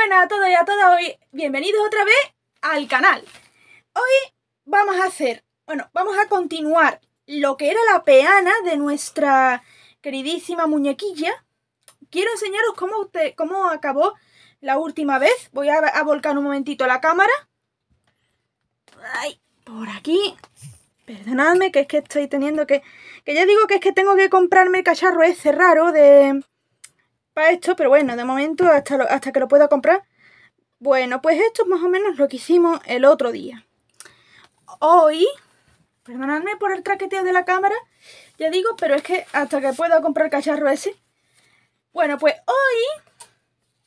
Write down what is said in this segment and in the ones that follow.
buenas a todos y a todas, hoy bienvenidos otra vez al canal. Hoy vamos a hacer, bueno, vamos a continuar lo que era la peana de nuestra queridísima muñequilla. Quiero enseñaros cómo, usted, cómo acabó la última vez. Voy a, volcar un momentito la cámara. por aquí. Perdonadme que es que estoy teniendo que... Que ya digo que es que tengo que comprarme cacharro ese raro de para esto, pero bueno, de momento hasta, hasta que lo pueda comprar. Bueno, pues esto es más o menos lo que hicimos el otro día. Hoy, perdonadme por el traqueteo de la cámara, ya digo, pero es que hasta que pueda comprar el cacharro ese. Bueno, pues hoy,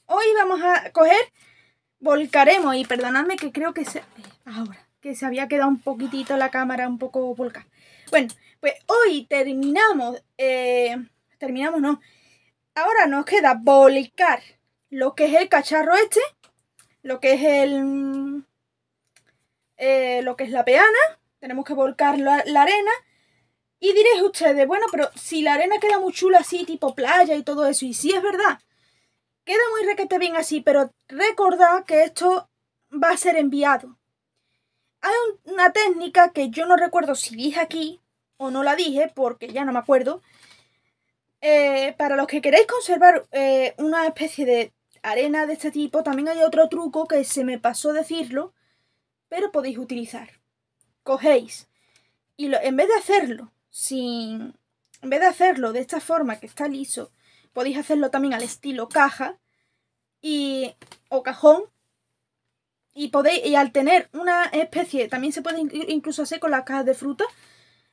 hoy vamos a coger, volcaremos, y perdonadme que creo que se... Eh, ahora, que se había quedado un poquitito la cámara un poco volcada. Bueno, pues hoy terminamos, eh, terminamos no, Ahora nos queda volcar lo que es el cacharro este, lo que es el... Eh, lo que es la peana, tenemos que volcar la, arena. Y diréis ustedes, bueno, pero si la arena queda muy chula así, tipo playa y todo eso, y si es verdad, queda muy requete bien así, pero recordad que esto va a ser enviado. Hay una técnica que yo no recuerdo si dije aquí o no la dije, porque ya no me acuerdo, eh, para los que queréis conservar eh, una especie de arena de este tipo, también hay otro truco que se me pasó decirlo, pero podéis utilizar. Cogéis y en vez de hacerlo sin, en vez de hacerlo de esta forma que está liso, podéis hacerlo también al estilo caja y o cajón y podéis y al tener una especie, también se puede incluso hacer con las cajas de fruta,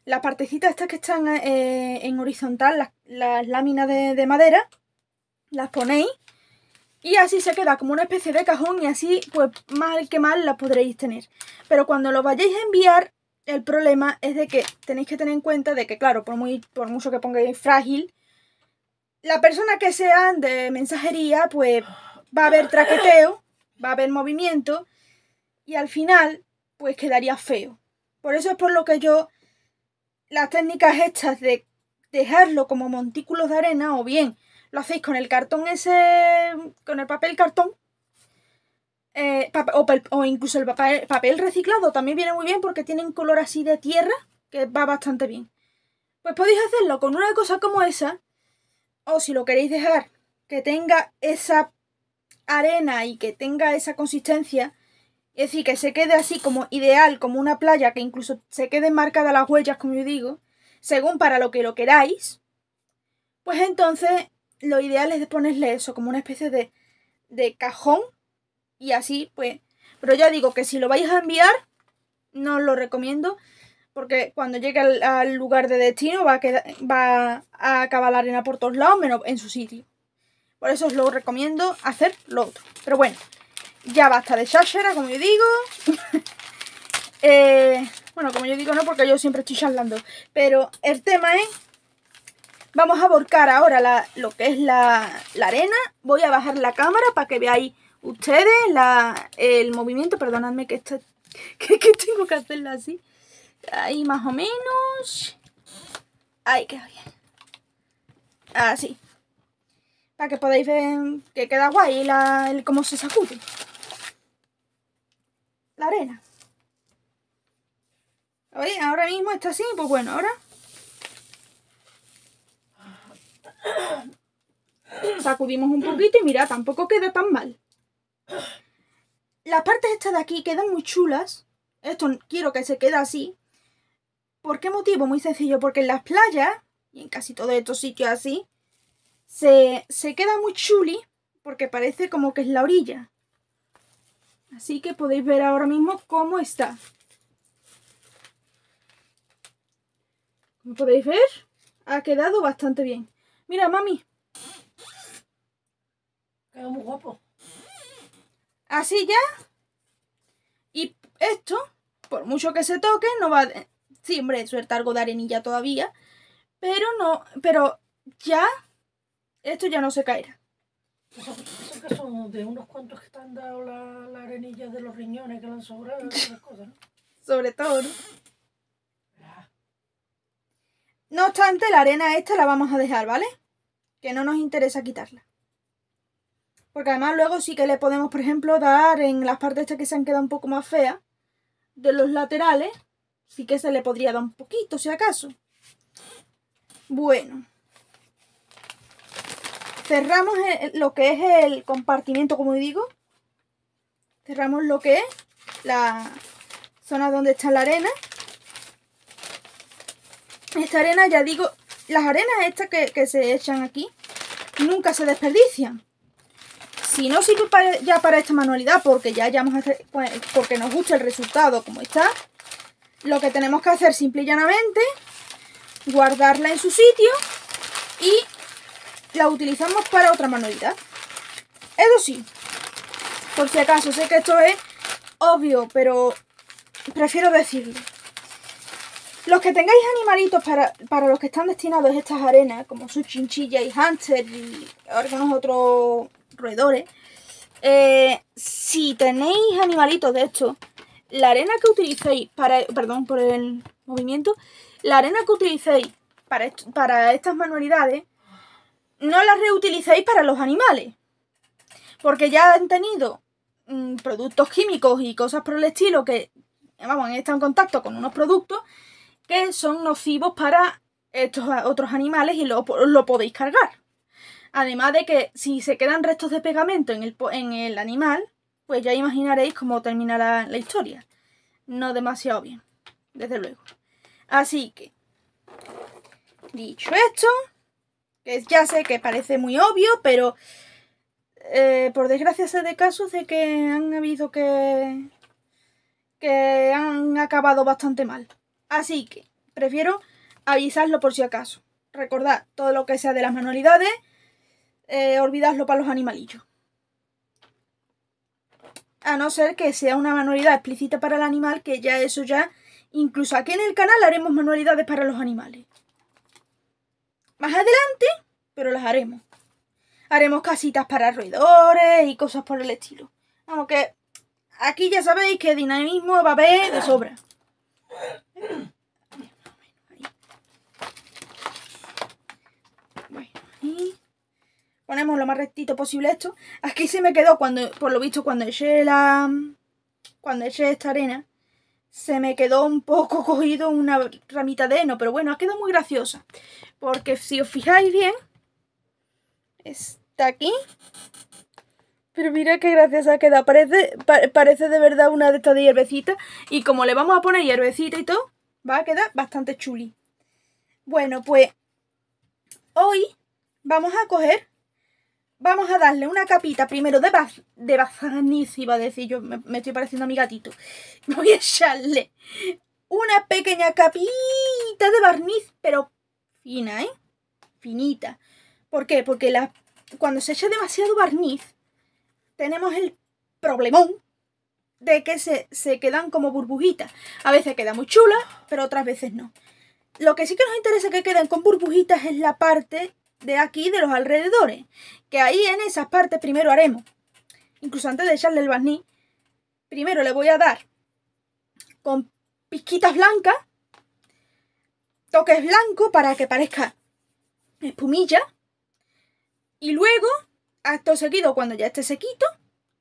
las partecitas estas que están eh, en horizontal, las, láminas de, madera, las ponéis y así se queda como una especie de cajón y así pues mal que mal las podréis tener. Pero cuando lo vayáis a enviar, el problema es de que tenéis que tener en cuenta de que claro, por, muy, por mucho que pongáis frágil, la persona que sean de mensajería pues va a haber traqueteo, va a haber movimiento y al final pues quedaría feo. Por eso es por lo que yo las técnicas estas de dejarlo como montículos de arena o bien lo hacéis con el cartón ese, con el papel cartón, eh, o, incluso el papel, papel, reciclado también viene muy bien porque tiene un color así de tierra que va bastante bien. Pues podéis hacerlo con una cosa como esa, o si lo queréis dejar que tenga esa arena y que tenga esa consistencia, es decir, que se quede así como ideal, como una playa, que incluso se quede marcada las huellas, como yo digo, según para lo que lo queráis, pues entonces lo ideal es ponerle eso, como una especie de, de cajón, y así, pues... Pero ya digo que si lo vais a enviar, no os lo recomiendo, porque cuando llegue al, lugar de destino va a, quedar, va a acabar la arena por todos lados, menos en su sitio. Por eso os lo recomiendo hacer lo otro. Pero bueno, ya basta de cháchara, como yo digo. Eh, bueno, como yo digo no, porque yo siempre estoy charlando. Pero el tema es... Vamos a volcar ahora lo que es la, arena. Voy a bajar la cámara para que veáis ustedes el movimiento. Perdonadme que, tengo que hacerlo así. Ahí más o menos. Ahí queda bien. Así. Para que podáis ver que queda guay cómo se sacude la arena. Oye, ahora mismo está así, pues bueno, ahora. Sacudimos un poquito y mira, tampoco queda tan mal. Las partes estas de aquí quedan muy chulas. Esto quiero que se quede así. ¿Por qué motivo? Muy sencillo, porque en las playas, y en casi todos estos sitios así, se, se queda muy chuli porque parece como que es la orilla. Así que podéis ver ahora mismo cómo está. Como podéis ver, ha quedado bastante bien. Mira, mami. Quedó muy guapo. Así ya. Y esto, por mucho que se toque, no va... A... Sí, hombre, suelta algo de arenilla todavía. Pero no, pero ya, esto ya no se caerá. Pues que son de unos cuantos que han dado la, arenilla de los riñones que le han sobrado cosas, ¿no? Sobre todo, ¿no? Ah. No obstante, la arena esta la vamos a dejar, ¿vale? Que no nos interesa quitarla. Porque además luego sí que le podemos, por ejemplo, dar en las partes que se han quedado un poco más feas, de los laterales, sí que se le podría dar un poquito, si acaso. Bueno cerramos lo que es el compartimiento, como digo. Cerramos lo que es la zona donde está la arena. Esta arena, ya digo, las arenas estas que, se echan aquí nunca se desperdician. Si no sirve ya para esta manualidad, porque ya hayamos pues, porque nos gusta el resultado como está, lo que tenemos que hacer simple y llanamente, guardarla en su sitio y la utilizamos para otra manualidad. Eso sí, por si acaso, sé que esto es obvio, pero prefiero decirlo. Los que tengáis animalitos para, los que están destinados estas arenas, como sus chinchilla y hámster y algunos otros roedores, eh, si tenéis animalitos de estos, la arena que utilicéis para... Perdón por el movimiento. La arena que utilicéis para, para estas manualidades no las reutilicéis para los animales. Porque ya han tenido mm, productos químicos y cosas por el estilo que, vamos, han en contacto con unos productos que son nocivos para estos otros animales y lo, lo podéis cargar. Además de que si se quedan restos de pegamento en el, animal, pues ya imaginaréis cómo terminará la historia. No demasiado bien, desde luego. Así que, dicho esto, que ya sé que parece muy obvio, pero eh, por desgracia sé de casos de que han habido que... que han acabado bastante mal. Así que prefiero avisarlo por si acaso. Recordad todo lo que sea de las manualidades, eh, olvidadlo para los animalillos. A no ser que sea una manualidad explícita para el animal, que ya eso ya... Incluso aquí en el canal haremos manualidades para los animales. Más adelante, pero las haremos. Haremos casitas para roedores y cosas por el estilo. Vamos que aquí ya sabéis que dinamismo va a haber de sobra. Bueno, Ponemos lo más rectito posible esto. Aquí se me quedó cuando, por lo visto, cuando eché la. Cuando eché esta arena. Se me quedó un poco cogido una ramita de heno. Pero bueno, ha quedado muy graciosa. Porque si os fijáis bien, está aquí. Pero mira qué gracia se ha quedado, parece de verdad una de estas de hierbecita. Y como le vamos a poner hierbecita y todo, va a quedar bastante chuli. Bueno, pues hoy vamos a coger, vamos a darle una capita primero de, barniz, de iba a decir yo, me, estoy pareciendo a mi gatito. Voy a echarle una pequeña capita de barniz, pero fina, ¿eh? Finita. ¿Por qué? Porque la, cuando se echa demasiado barniz, tenemos el problemón de que se, se quedan como burbujitas. A veces queda muy chula, pero otras veces no. Lo que sí que nos interesa que queden con burbujitas es la parte de aquí, de los alrededores. Que ahí en esas partes primero haremos. Incluso antes de echarle el barniz, primero le voy a dar con pizquitas blancas toques blanco para que parezca espumilla. Y luego, acto seguido, cuando ya esté sequito,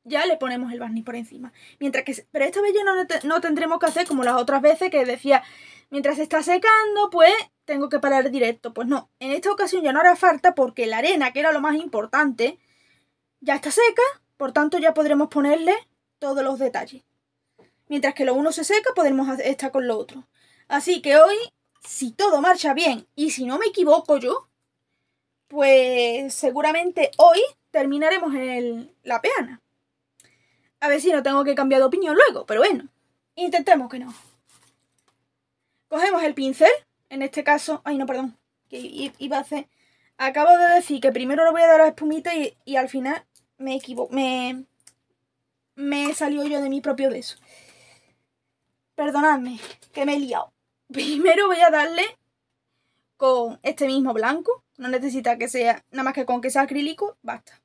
ya le ponemos el barniz por encima. Mientras que, pero esta vez ya no, no, tendremos que hacer como las otras veces que decía, mientras se está secando, pues tengo que parar directo. Pues no, en esta ocasión ya no hará falta porque la arena, que era lo más importante, ya está seca, por tanto ya podremos ponerle todos los detalles. Mientras que lo uno se seca, podremos estar con lo otro. Así que hoy si todo marcha bien y si no me equivoco yo, pues seguramente hoy terminaremos la peana. A ver si no tengo que cambiar de opinión luego, pero bueno, intentemos que no. Cogemos el pincel, en este caso, ay no, perdón, que iba a hacer... Acabo de decir que primero lo voy a dar a la espumita y, al final me equivoco, me, me salió yo de mi propio beso. Perdonadme, que me he liado. Primero voy a darle con este mismo blanco. No necesita que sea, nada más que con que sea acrílico, basta.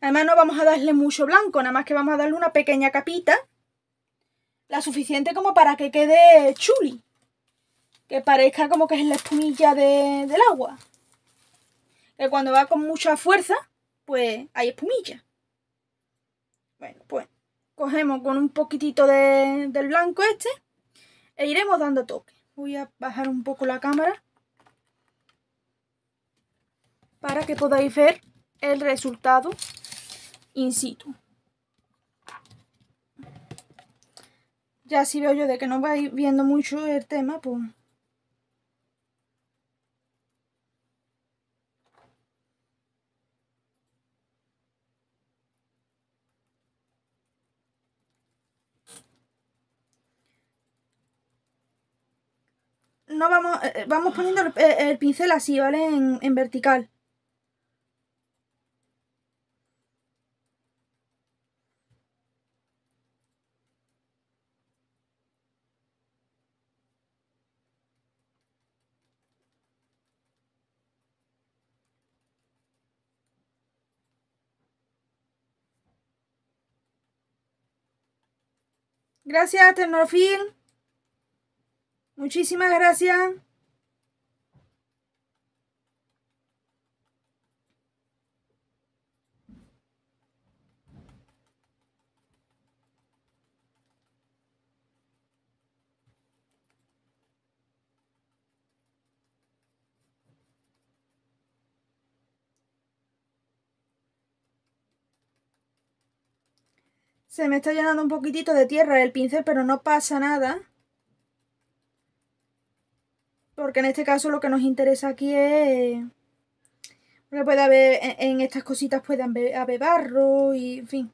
Además no vamos a darle mucho blanco, nada más que vamos a darle una pequeña capita. La suficiente como para que quede chuli. Que parezca como que es la espumilla del agua. Que cuando va con mucha fuerza, pues hay espumilla. Bueno, pues cogemos con un poquitito de, del blanco este e iremos dando toque. Voy a bajar un poco la cámara para que podáis ver el resultado in situ. Ya si veo yo de que no vais viendo mucho el tema, pues vamos poniendo eh, el, pincel así, ¿vale? En, vertical. Gracias, Tecnofil. Muchísimas gracias. Se me está llenando un poquitito de tierra el pincel, pero no pasa nada. Porque en este caso lo que nos interesa aquí es... Porque puede haber, en, estas cositas puede haber barro y, en fin,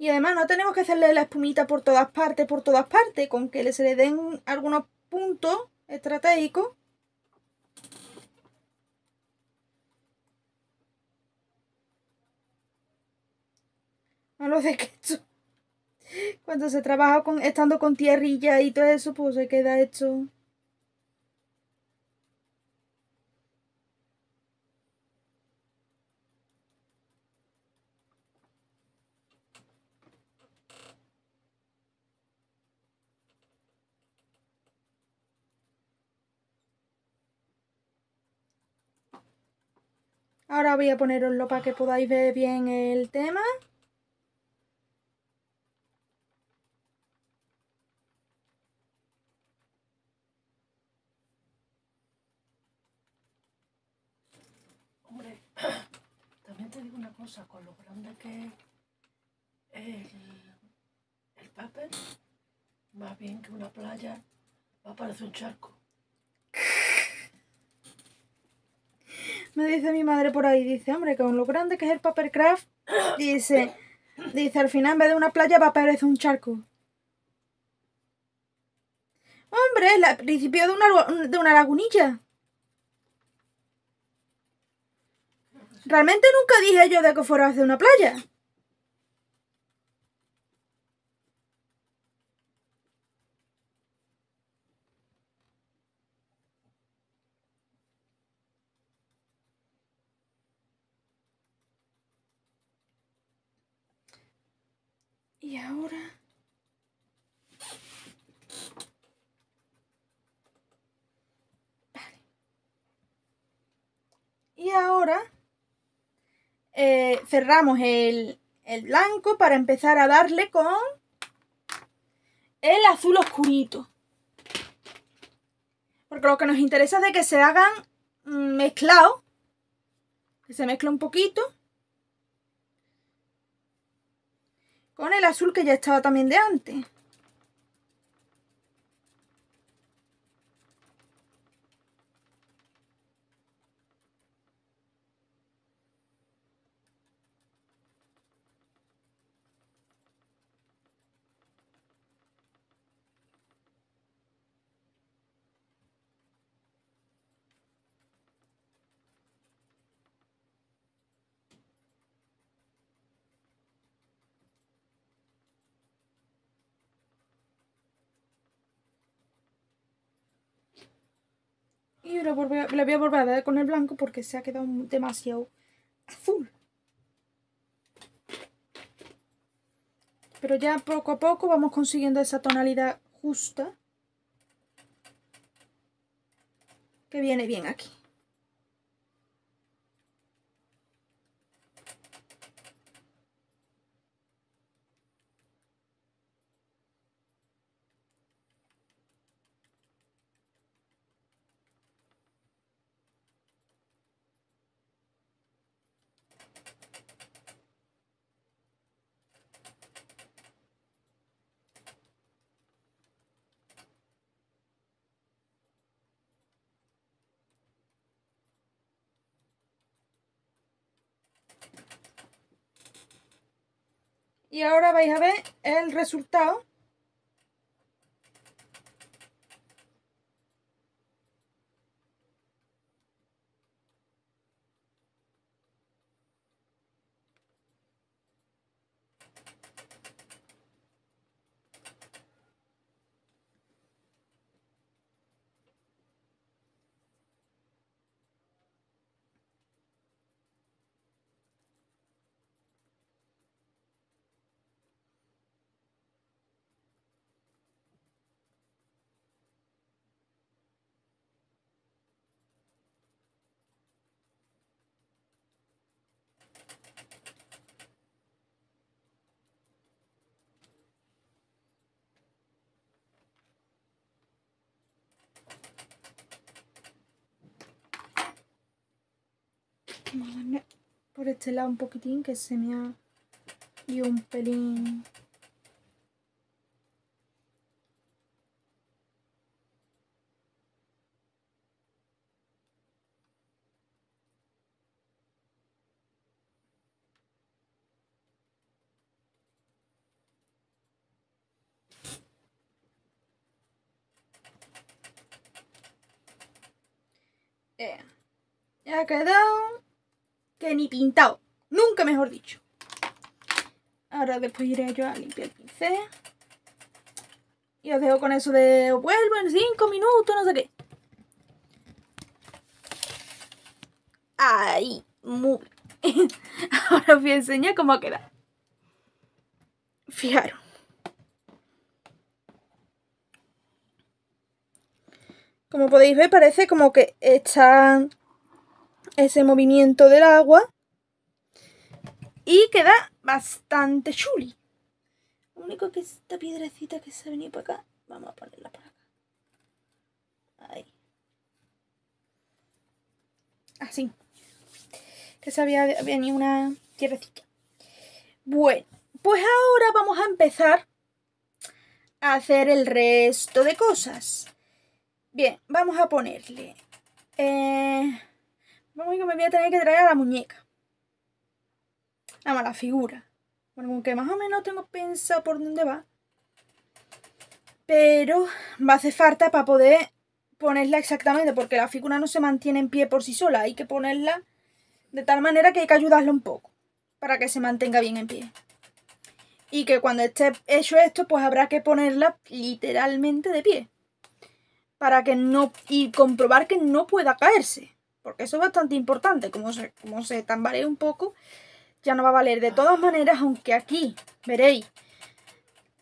Y además no tenemos que hacerle la espumita por todas partes, por todas partes, con que se le den algunos puntos estratégicos. A lo sé que esto, cuando se trabaja con, estando con tierrilla y todo eso, pues se queda hecho Ahora voy a poneroslo para que podáis ver bien el tema. Hombre, también te digo una cosa, con lo grande que es el, el papel, más bien que una playa, va a parecer un charco. Me dice mi madre por ahí, dice, hombre, con lo grande que es el papercraft, dice, dice, al final en vez de una playa va a aparecer un charco. Hombre, es el principio de una, de una lagunilla. Realmente nunca dije yo de que fuera hacer una playa. Y ahora... Y ahora eh, cerramos el, blanco para empezar a darle con el azul oscurito. Porque lo que nos interesa es de que se hagan mm, mezclados. Que se mezcle un poquito. con el azul que ya estaba también de antes Y lo, voy a, voy a volver a dar con el blanco porque se ha quedado demasiado azul. Pero ya poco a poco vamos consiguiendo esa tonalidad justa que viene bien aquí. Y ahora vais a ver el resultado por este lado un poquitín que se me ha un pelín Ya eh, ha quedado que ni pintado. Nunca mejor dicho. Ahora después iré yo a limpiar el pincel. Y os dejo con eso de vuelvo en 5 minutos, no sé qué. Ahí, muy Ahora os voy a enseñar cómo queda. Fijaros. Como podéis ver, parece como que están ese movimiento del agua y queda bastante chuli. Lo único que esta piedrecita que se ha venido para acá, vamos a ponerla por acá. Ahí. Así. Que se había venido una piedrecita. Bueno, pues ahora vamos a empezar a hacer el resto de cosas. Bien, vamos a ponerle... Eh, Vamos, ver que me voy a tener que traer a la muñeca. Vamos, la figura. Bueno, que más o menos tengo pensado por dónde va. Pero me a hacer falta para poder ponerla exactamente, porque la figura no se mantiene en pie por sí sola. Hay que ponerla de tal manera que hay que ayudarla un poco, para que se mantenga bien en pie. Y que cuando esté hecho esto, pues habrá que ponerla literalmente de pie. Para que no... y comprobar que no pueda caerse porque eso es bastante importante, como se, como se un poco, ya no va a valer. De todas maneras, aunque aquí veréis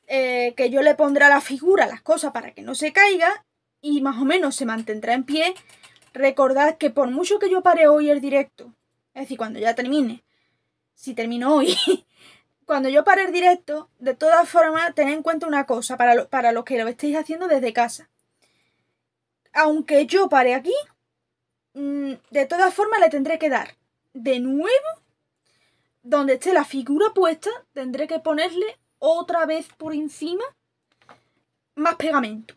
eh, que yo le pondré a la figura las cosas para que no se caiga y más o menos se mantendrá en pie, recordad que por mucho que yo pare hoy el directo, es decir, cuando ya termine, si termino hoy, cuando yo pare el directo, de todas formas, tened en cuenta una cosa para, para los que lo estéis haciendo desde casa. Aunque yo pare aquí, Mm, de todas formas le tendré que dar de nuevo, donde esté la figura puesta, tendré que ponerle otra vez por encima más pegamento.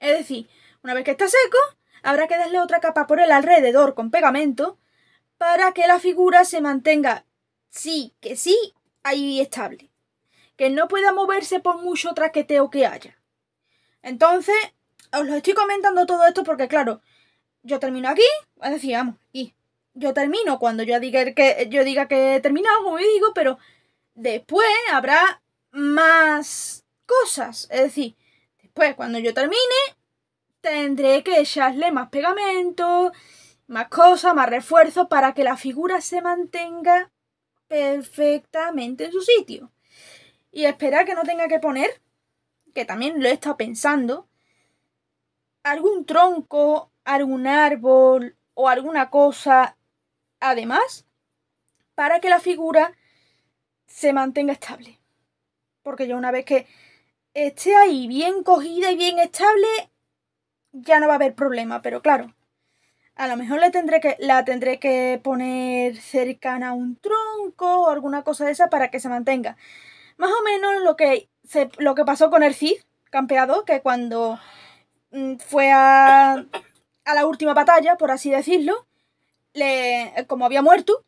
Es decir, una vez que está seco, habrá que darle otra capa por el alrededor con pegamento para que la figura se mantenga, sí, que sí, ahí estable. Que no pueda moverse por mucho traqueteo que haya. Entonces, os lo estoy comentando todo esto porque, claro, yo termino aquí, es decir, vamos, y Yo termino cuando yo diga que yo diga que he terminado, como digo, pero después habrá más cosas. Es decir, después cuando yo termine, tendré que echarle más pegamento, más cosas, más refuerzo para que la figura se mantenga perfectamente en su sitio. Y esperar que no tenga que poner, que también lo he estado pensando, algún tronco algún árbol o alguna cosa además para que la figura se mantenga estable. Porque ya una vez que esté ahí bien cogida y bien estable, ya no va a haber problema. Pero claro, a lo mejor le tendré que, la tendré que poner cercana a un tronco o alguna cosa de esa para que se mantenga. Más o menos lo que, lo que pasó con el Cid, campeado, que cuando mm, fue a a la última batalla, por así decirlo, le, como había muerto,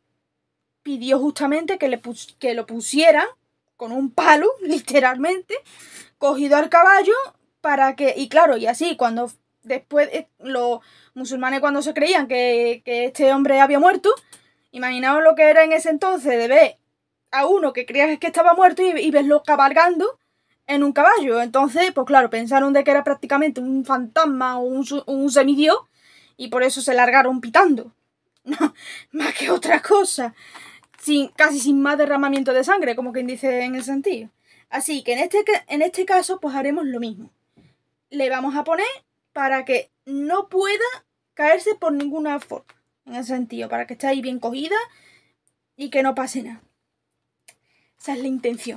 pidió justamente que, le que lo pusieran con un palo, literalmente, cogido al caballo para que... Y claro, y así, cuando después eh, los musulmanes cuando se creían que, este hombre había muerto, imaginaos lo que era en ese entonces de ver a uno que creías que estaba muerto y, y verlo cabalgando en un caballo. Entonces, pues claro, pensaron de que era prácticamente un fantasma o un, un y por eso se largaron pitando. No, más que otra cosa. Sin, casi sin más derramamiento de sangre, como quien dice en el sentido. Así que en este, en este caso, pues haremos lo mismo. Le vamos a poner para que no pueda caerse por ninguna forma. En el sentido, para que esté ahí bien cogida y que no pase nada. Esa es la intención.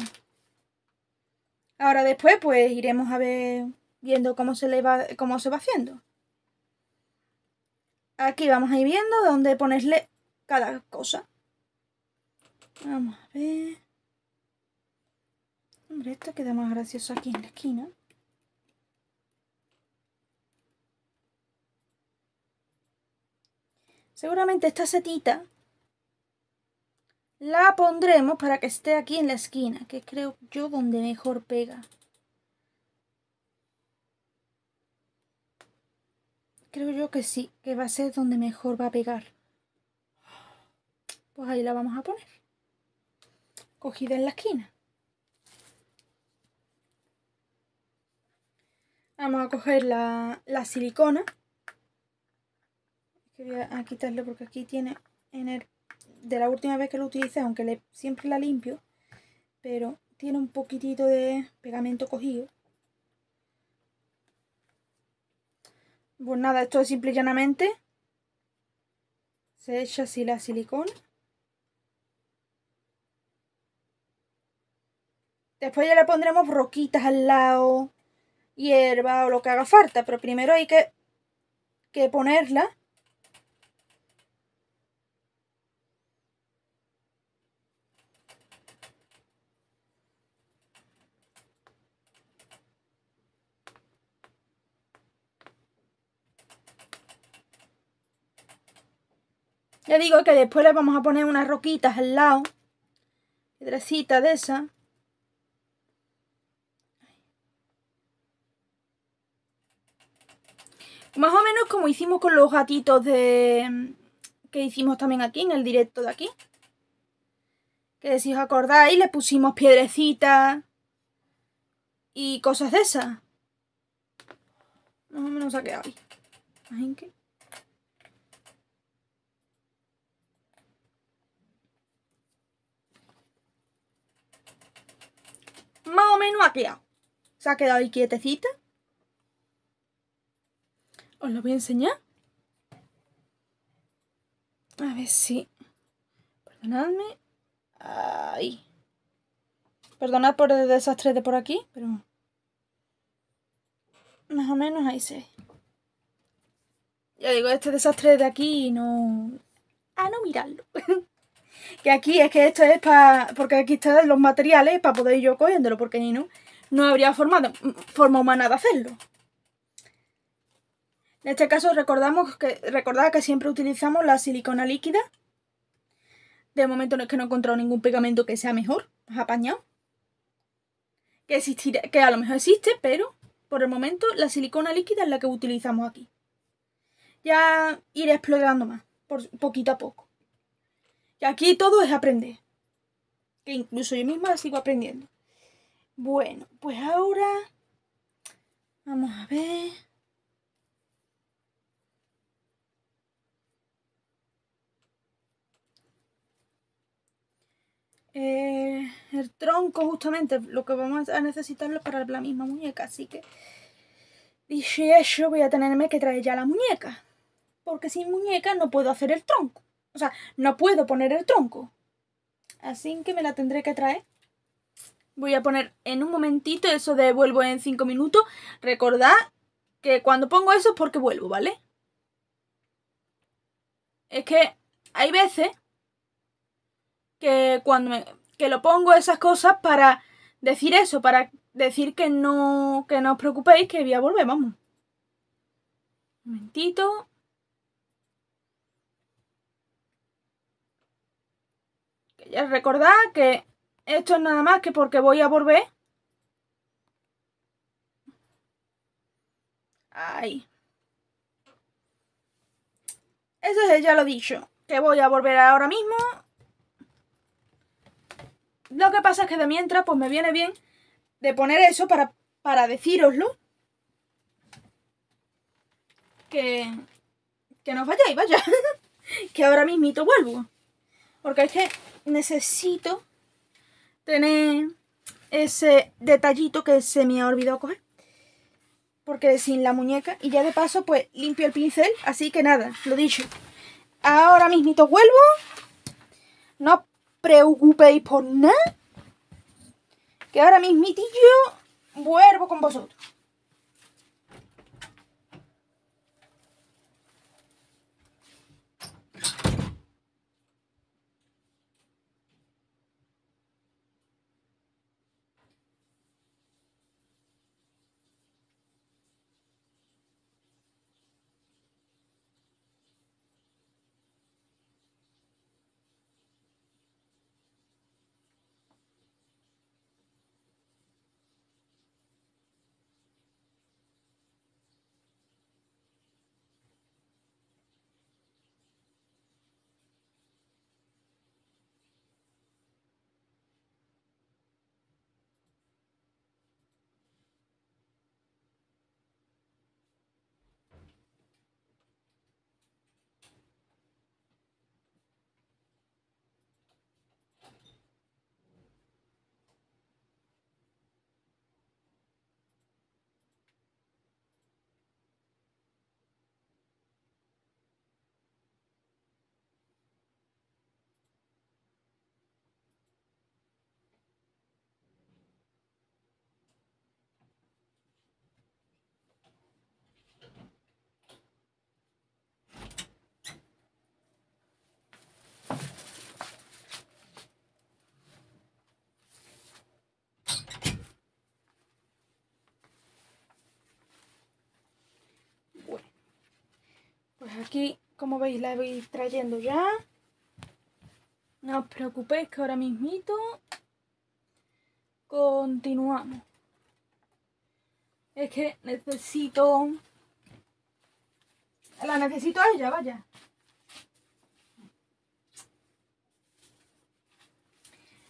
Ahora después, pues iremos a ver, viendo cómo se, le va, cómo se va haciendo. Aquí vamos a ir viendo dónde ponerle cada cosa. Vamos a ver. Hombre, esto queda más gracioso aquí en la esquina. Seguramente esta setita la pondremos para que esté aquí en la esquina, que creo yo donde mejor pega. Creo yo que sí, que va a ser donde mejor va a pegar. Pues ahí la vamos a poner. Cogida en la esquina. Vamos a coger la, silicona. Voy a quitarle porque aquí tiene en el de la última vez que lo utilicé, aunque le, siempre la limpio, pero tiene un poquitito de pegamento cogido. Pues nada, esto es simple y llanamente. Se echa así la silicona. Después ya le pondremos roquitas al lado, hierba o lo que haga falta, pero primero hay que ponerla Ya digo que después le vamos a poner unas roquitas al lado. Piedrecita de esa. Más o menos como hicimos con los gatitos de mm, que hicimos también aquí en el directo de aquí. Que si os acordáis le pusimos piedrecitas y cosas de esas. Más o menos ha quedado ahí. Imagínate. en más o menos ha quedado. Se ha quedado ahí quietecita. Os lo voy a enseñar. A ver si... Perdonadme. Ahí. Perdonad por el desastre de por aquí, pero... Más o menos ahí se Ya digo, este desastre de aquí no... A ah, no mirarlo. Que aquí es que esto es para... Porque aquí están los materiales para poder ir yo cogiéndolo, porque ni no, habría forma, forma humana de hacerlo. En este caso recordamos que, recordad que siempre utilizamos la silicona líquida. De momento no es que no he encontrado ningún pegamento que sea mejor, os apañado. Que, que a lo mejor existe, pero por el momento la silicona líquida es la que utilizamos aquí. Ya iré explorando más, poquito a poco. Y aquí todo es aprender. Que incluso yo misma sigo aprendiendo. Bueno, pues ahora vamos a ver. Eh, el tronco justamente lo que vamos a necesitarlo para la misma muñeca así que dicho yo voy a tenerme que traer ya la muñeca porque sin muñeca no puedo hacer el tronco o sea, no puedo poner el tronco. Así que me la tendré que traer. Voy a poner en un momentito, eso de vuelvo en 5 minutos. Recordad que cuando pongo eso es porque vuelvo, ¿vale? Es que hay veces que cuando me, que lo pongo esas cosas para decir eso, para decir que no, que no os preocupéis, que voy a volver, vamos. Un momentito. recordad que esto es nada más que porque voy a volver. Ay. Eso ya lo he dicho. Que voy a volver ahora mismo. Lo que pasa es que de mientras, pues me viene bien de poner eso para, para decíroslo. Que, que no vayáis, vaya. que ahora mismito vuelvo. Porque es que necesito tener ese detallito que se me ha olvidado coger. Porque sin la muñeca. Y ya de paso, pues limpio el pincel. Así que nada, lo dicho. Ahora mismito vuelvo. No os preocupéis por nada. Que ahora mismitillo vuelvo con vosotros. aquí, como veis, la voy trayendo ya. No os preocupéis que ahora mismo continuamos. Es que necesito... La necesito a ella, vaya.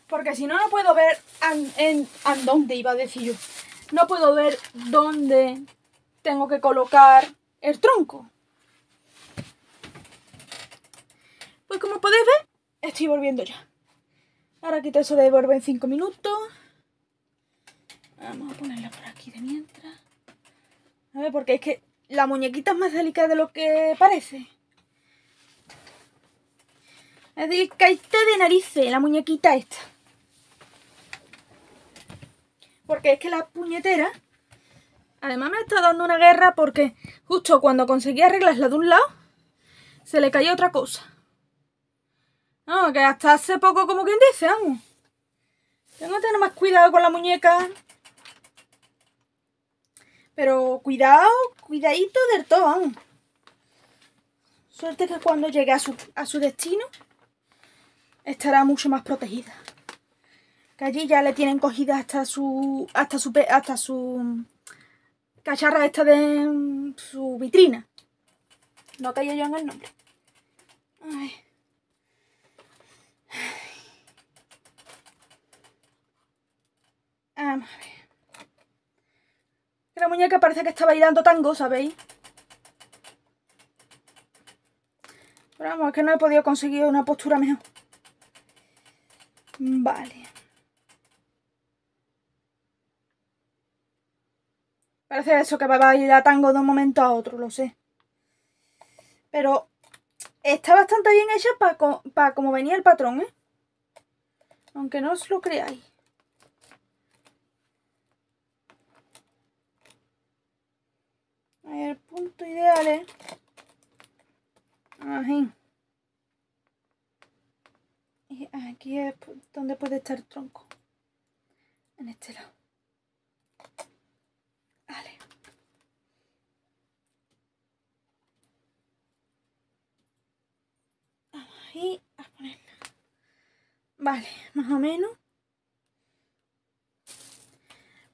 Porque si no, no puedo ver en, dónde iba a decir yo. No puedo ver dónde tengo que colocar el tronco. Pues como podéis ver, estoy volviendo ya. Ahora quito eso de volver en 5 minutos. Vamos a ponerla por aquí de mientras. A ver, porque es que la muñequita es más delicada de lo que parece. Es caíste de narices, la muñequita esta. Porque es que la puñetera... Además me está dando una guerra porque justo cuando conseguí arreglarla de un lado, se le cayó otra cosa. No, que hasta hace poco, como quien dice, vamos. Tengo que tener más cuidado con la muñeca. Pero cuidado, cuidadito del todo, vamos. Suerte que cuando llegue a su, destino estará mucho más protegida. Que allí ya le tienen cogida hasta su. hasta su. hasta su. cacharra esta de mm, su vitrina. No caía yo en el nombre. Ay. a la muñeca parece que está bailando tango, ¿sabéis? Pero vamos, es que no he podido conseguir una postura mejor. Vale. Parece eso que va a bailar tango de un momento a otro, lo sé. Pero está bastante bien hecha para como venía el patrón, ¿eh? Aunque no os lo creáis. el punto ideal es ¿eh? y aquí es donde puede estar el tronco en este lado vale a ponerla vale más o menos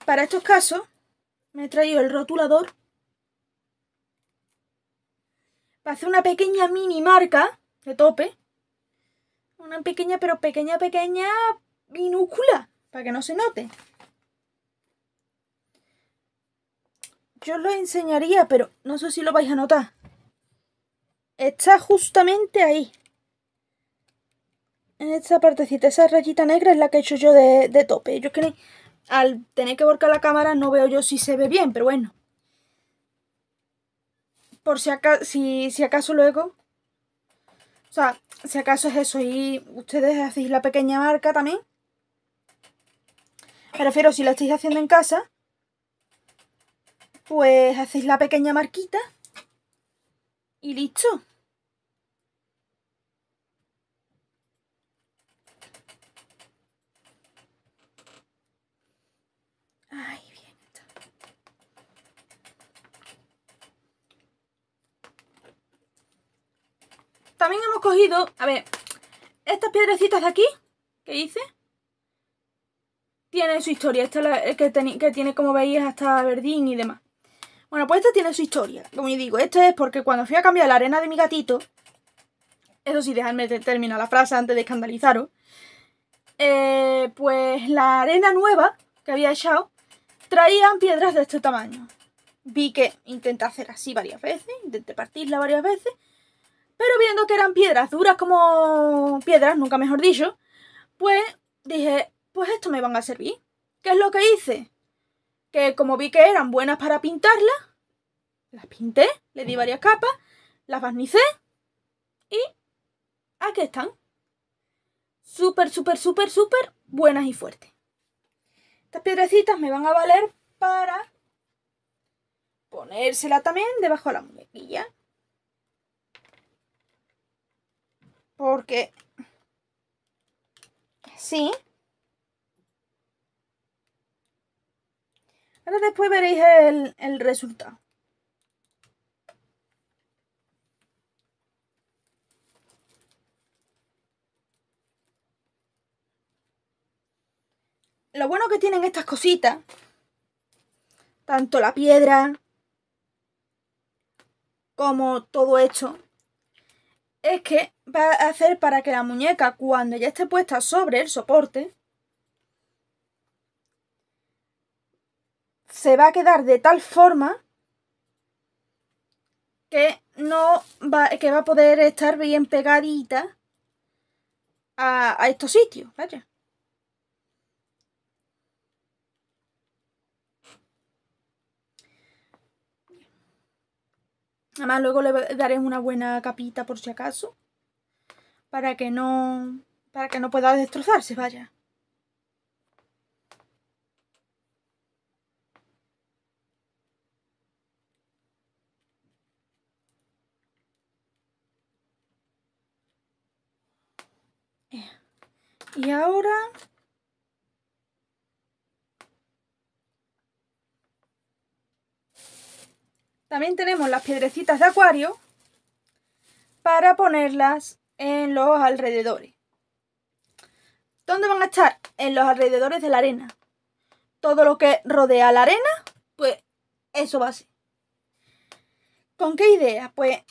para estos casos me he traído el rotulador para hacer una pequeña mini marca de tope. Una pequeña, pero pequeña, pequeña minúscula, para que no se note. Yo lo enseñaría, pero no sé si lo vais a notar. Está justamente ahí. En esta partecita, esa rayita negra es la que he hecho yo de, tope. Yo creo que al tener que volcar la cámara no veo yo si se ve bien, pero bueno por si acaso, si, acaso luego, o sea, si acaso es eso y ustedes hacéis la pequeña marca también. Me si la estáis haciendo en casa, pues hacéis la pequeña marquita y listo. también hemos cogido, a ver, estas piedrecitas de aquí, que hice, tienen su historia. Esta es la que, tiene, como veis, hasta verdín y demás. Bueno, pues esta tiene su historia. Como digo, esto es porque cuando fui a cambiar la arena de mi gatito, eso sí, dejadme terminar la frase antes de escandalizaros, eh, pues la arena nueva que había echado traían piedras de este tamaño. Vi que intenté hacer así varias veces, intenté partirla varias veces pero viendo que eran piedras duras como piedras, nunca mejor dicho, pues dije, pues esto me van a servir. ¿Qué es lo que hice? Que como vi que eran buenas para pintarlas, las pinté, le di varias capas, las barnicé y aquí están. Súper, súper, súper, súper buenas y fuertes. Estas piedrecitas me van a valer para ponérsela también debajo de la muñequilla. Porque sí. Ahora después veréis el, el resultado. Lo bueno que tienen estas cositas, tanto la piedra como todo esto, es que va a hacer para que la muñeca, cuando ya esté puesta sobre el soporte, se va a quedar de tal forma que no va, que va a poder estar bien pegadita a, a estos sitios, vaya. Además luego le daré una buena capita por si acaso. Para que no, para que no pueda destrozarse, vaya. Eh, y ahora También tenemos las piedrecitas de acuario para ponerlas en los alrededores. ¿Dónde van a estar? En los alrededores de la arena. Todo lo que rodea la arena, pues eso va así. ¿Con qué idea? Pues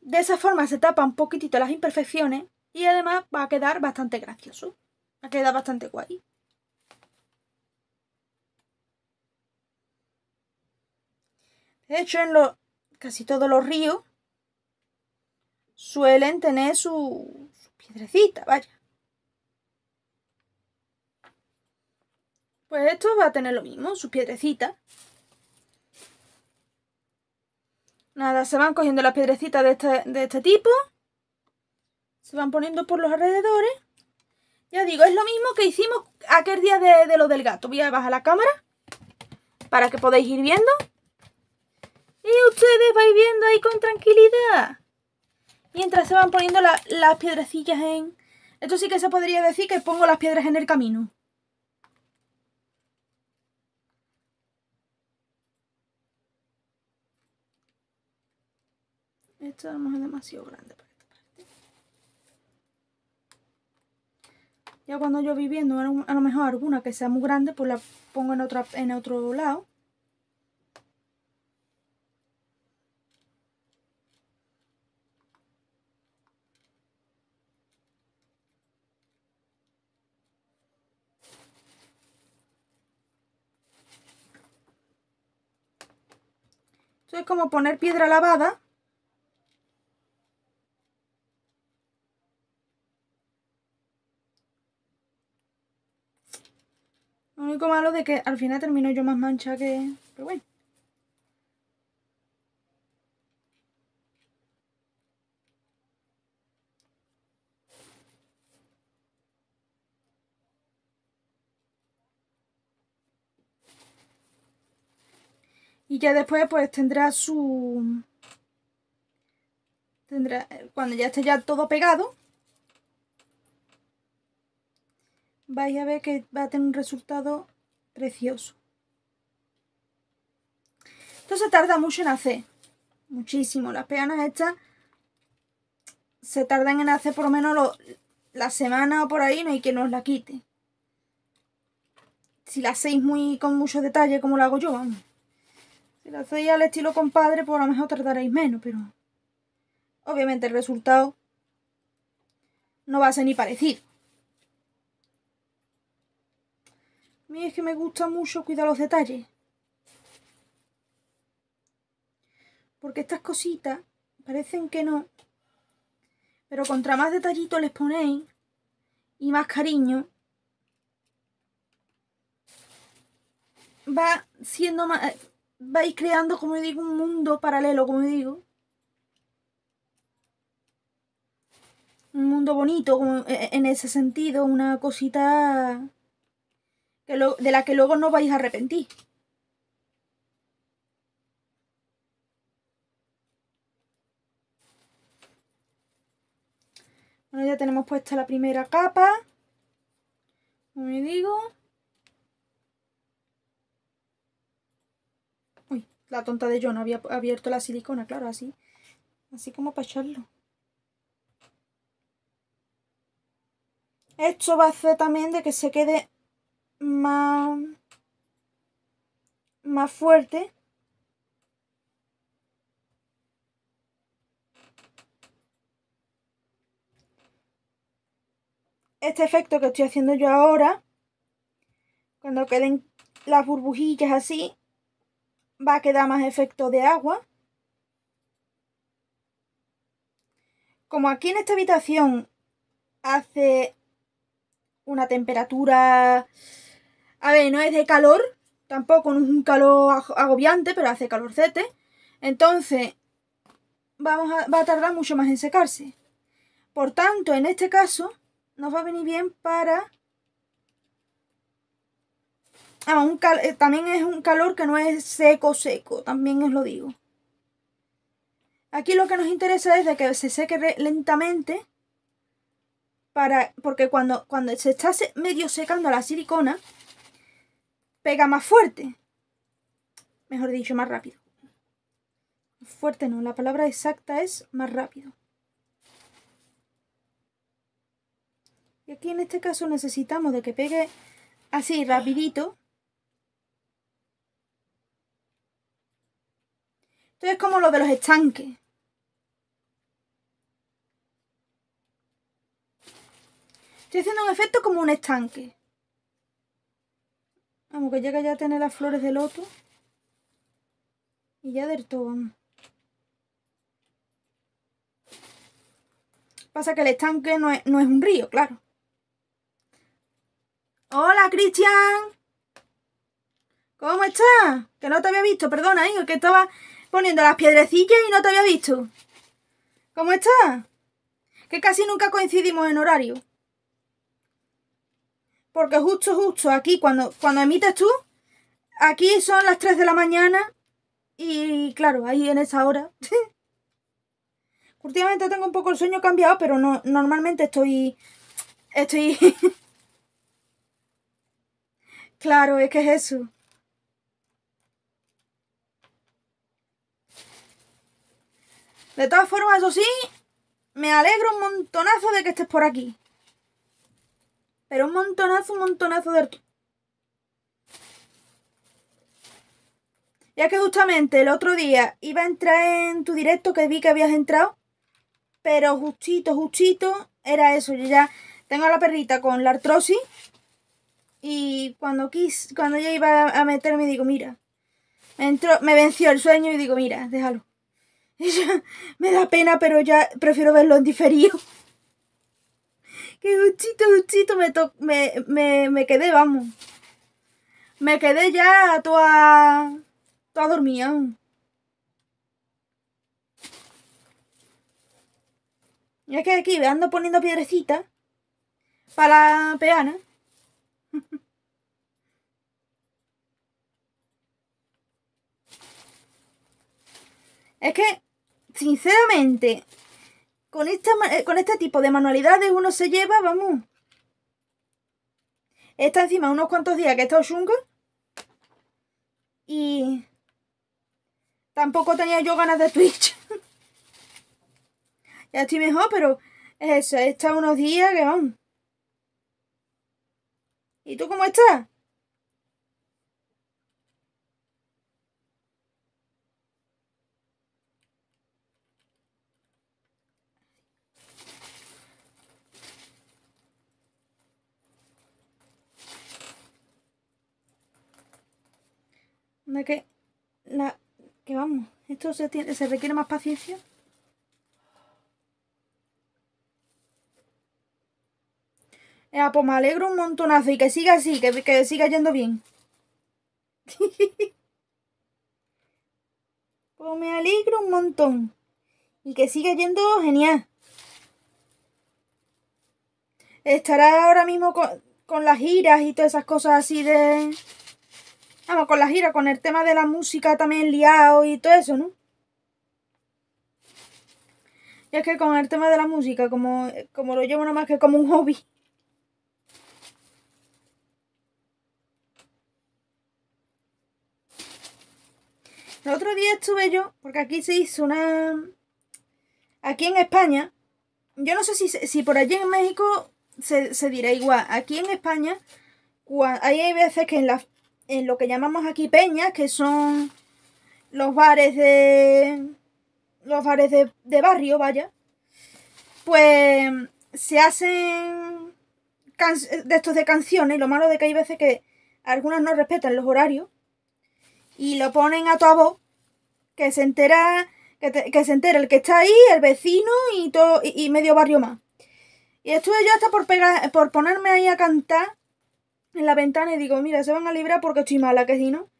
de esa forma se tapa un poquitito las imperfecciones y además va a quedar bastante gracioso. Va a quedar bastante guay. hecho, en casi todos los ríos suelen tener su, piedrecita, vaya. Pues esto va a tener lo mismo, su piedrecita Nada, se van cogiendo las piedrecitas este, de este, tipo. Se van poniendo por los alrededores. Ya digo, es lo mismo que hicimos aquel día de, de lo del gato. Voy a bajar la cámara para que podáis ir viendo. Y ustedes vais viendo ahí con tranquilidad. Mientras se van poniendo las piedrecillas en... Esto sí que se podría decir que pongo las piedras en el camino. Esto a es demasiado grande para esta parte. Ya cuando yo viviendo a lo mejor alguna que sea muy grande, pues la pongo en, otra, en otro lado. como poner piedra lavada. Lo único malo de que al final termino yo más mancha que... Pero bueno. y ya después pues tendrá su tendrá cuando ya esté ya todo pegado vais a ver que va a tener un resultado precioso Esto se tarda mucho en hacer muchísimo las peanas estas se tardan en hacer por lo menos la semana o por ahí no hay que nos la quite si la hacéis muy con mucho detalle como lo hago yo vamos si lo hacéis al estilo compadre, pues a lo mejor tardaréis menos, pero... Obviamente el resultado no va a ser ni parecido. A mí es que me gusta mucho cuidar los detalles. Porque estas cositas parecen que no. Pero contra más detallitos les ponéis y más cariño, va siendo más vais creando, como digo, un mundo paralelo, como digo. Un mundo bonito, e, e, en ese sentido, una cosita que lo, de la que luego no vais a arrepentir. Bueno, ya tenemos puesta la primera capa. Como digo. La tonta de yo no había abierto la silicona, claro, así. Así como para echarlo. Esto va a hacer también de que se quede más, más fuerte. Este efecto que estoy haciendo yo ahora, cuando queden las burbujillas así, va a quedar más efecto de agua. Como aquí en esta habitación hace una temperatura... A ver, no es de calor, tampoco es un calor agobiante, pero hace calorcete. Entonces, vamos va a tardar mucho más en secarse. Por tanto, en este caso, nos va a venir bien para Ah, eh, también es un calor que no es seco, seco, también os lo digo. Aquí lo que nos interesa es de que se seque lentamente, para, porque cuando, cuando se está medio secando la silicona, pega más fuerte. Mejor dicho, más rápido. Fuerte no, la palabra exacta es más rápido. Y aquí en este caso necesitamos de que pegue así rapidito Esto es como lo de los estanques. Estoy haciendo un efecto como un estanque. Vamos, que llega ya a tener las flores de loto. Y ya del todo. Pasa que el estanque no es, no es un río, claro. ¡Hola, Cristian! ¿Cómo estás? Que no te había visto, perdona, hijo, ¿eh? que estaba poniendo las piedrecillas y no te había visto. ¿Cómo estás? Que casi nunca coincidimos en horario. Porque justo, justo aquí, cuando, cuando emites tú, aquí son las 3 de la mañana y claro, ahí en esa hora. Últimamente tengo un poco el sueño cambiado, pero no, normalmente estoy... Estoy... claro, es que es eso. De todas formas, eso sí, me alegro un montonazo de que estés por aquí. Pero un montonazo, un montonazo de... Ya que justamente el otro día iba a entrar en tu directo que vi que habías entrado, pero justito, justito, era eso. Yo ya tengo a la perrita con la artrosis y cuando quis, cuando iba a meterme digo, mira, me venció el sueño y digo, mira, déjalo. me da pena, pero ya prefiero verlo en diferido. Que duchito, duchito me, me, quedé, vamos. Me quedé ya toda, toda dormida. Y es que aquí ando poniendo piedrecita para la peana. es que sinceramente, con, eh, con este tipo de manualidades uno se lleva, vamos. Está encima unos cuantos días que he estado chungo. Y tampoco tenía yo ganas de Twitch. ya estoy mejor, pero es eso, he estado unos días que vamos. ¿Y tú cómo estás? que, la, que vamos, esto se, tiene, se requiere más paciencia. Eh, ah, pues me alegro un montonazo y que siga así, que, que siga yendo bien. pues me alegro un montón y que siga yendo genial. Estará ahora mismo con las giras y todas esas cosas así de... Vamos, con la gira, con el tema de la música también liado y todo eso, ¿no? Y es que con el tema de la música, como, como lo llevo nada más que como un hobby. El otro día estuve yo, porque aquí se hizo una... Aquí en España, yo no sé si, por allí en México se, se dirá igual. Aquí en España, hay veces que en las en lo que llamamos aquí peñas, que son los bares de. los bares de, barrio, vaya, pues se hacen de estos de canciones, lo malo de que hay veces que algunas no respetan los horarios y lo ponen a tu voz, que se entera. Que, se entera el que está ahí, el vecino y todo y, medio barrio más. Y estuve yo hasta por, pegar, por ponerme ahí a cantar en la ventana y digo, mira, se van a librar porque estoy mala, que si no,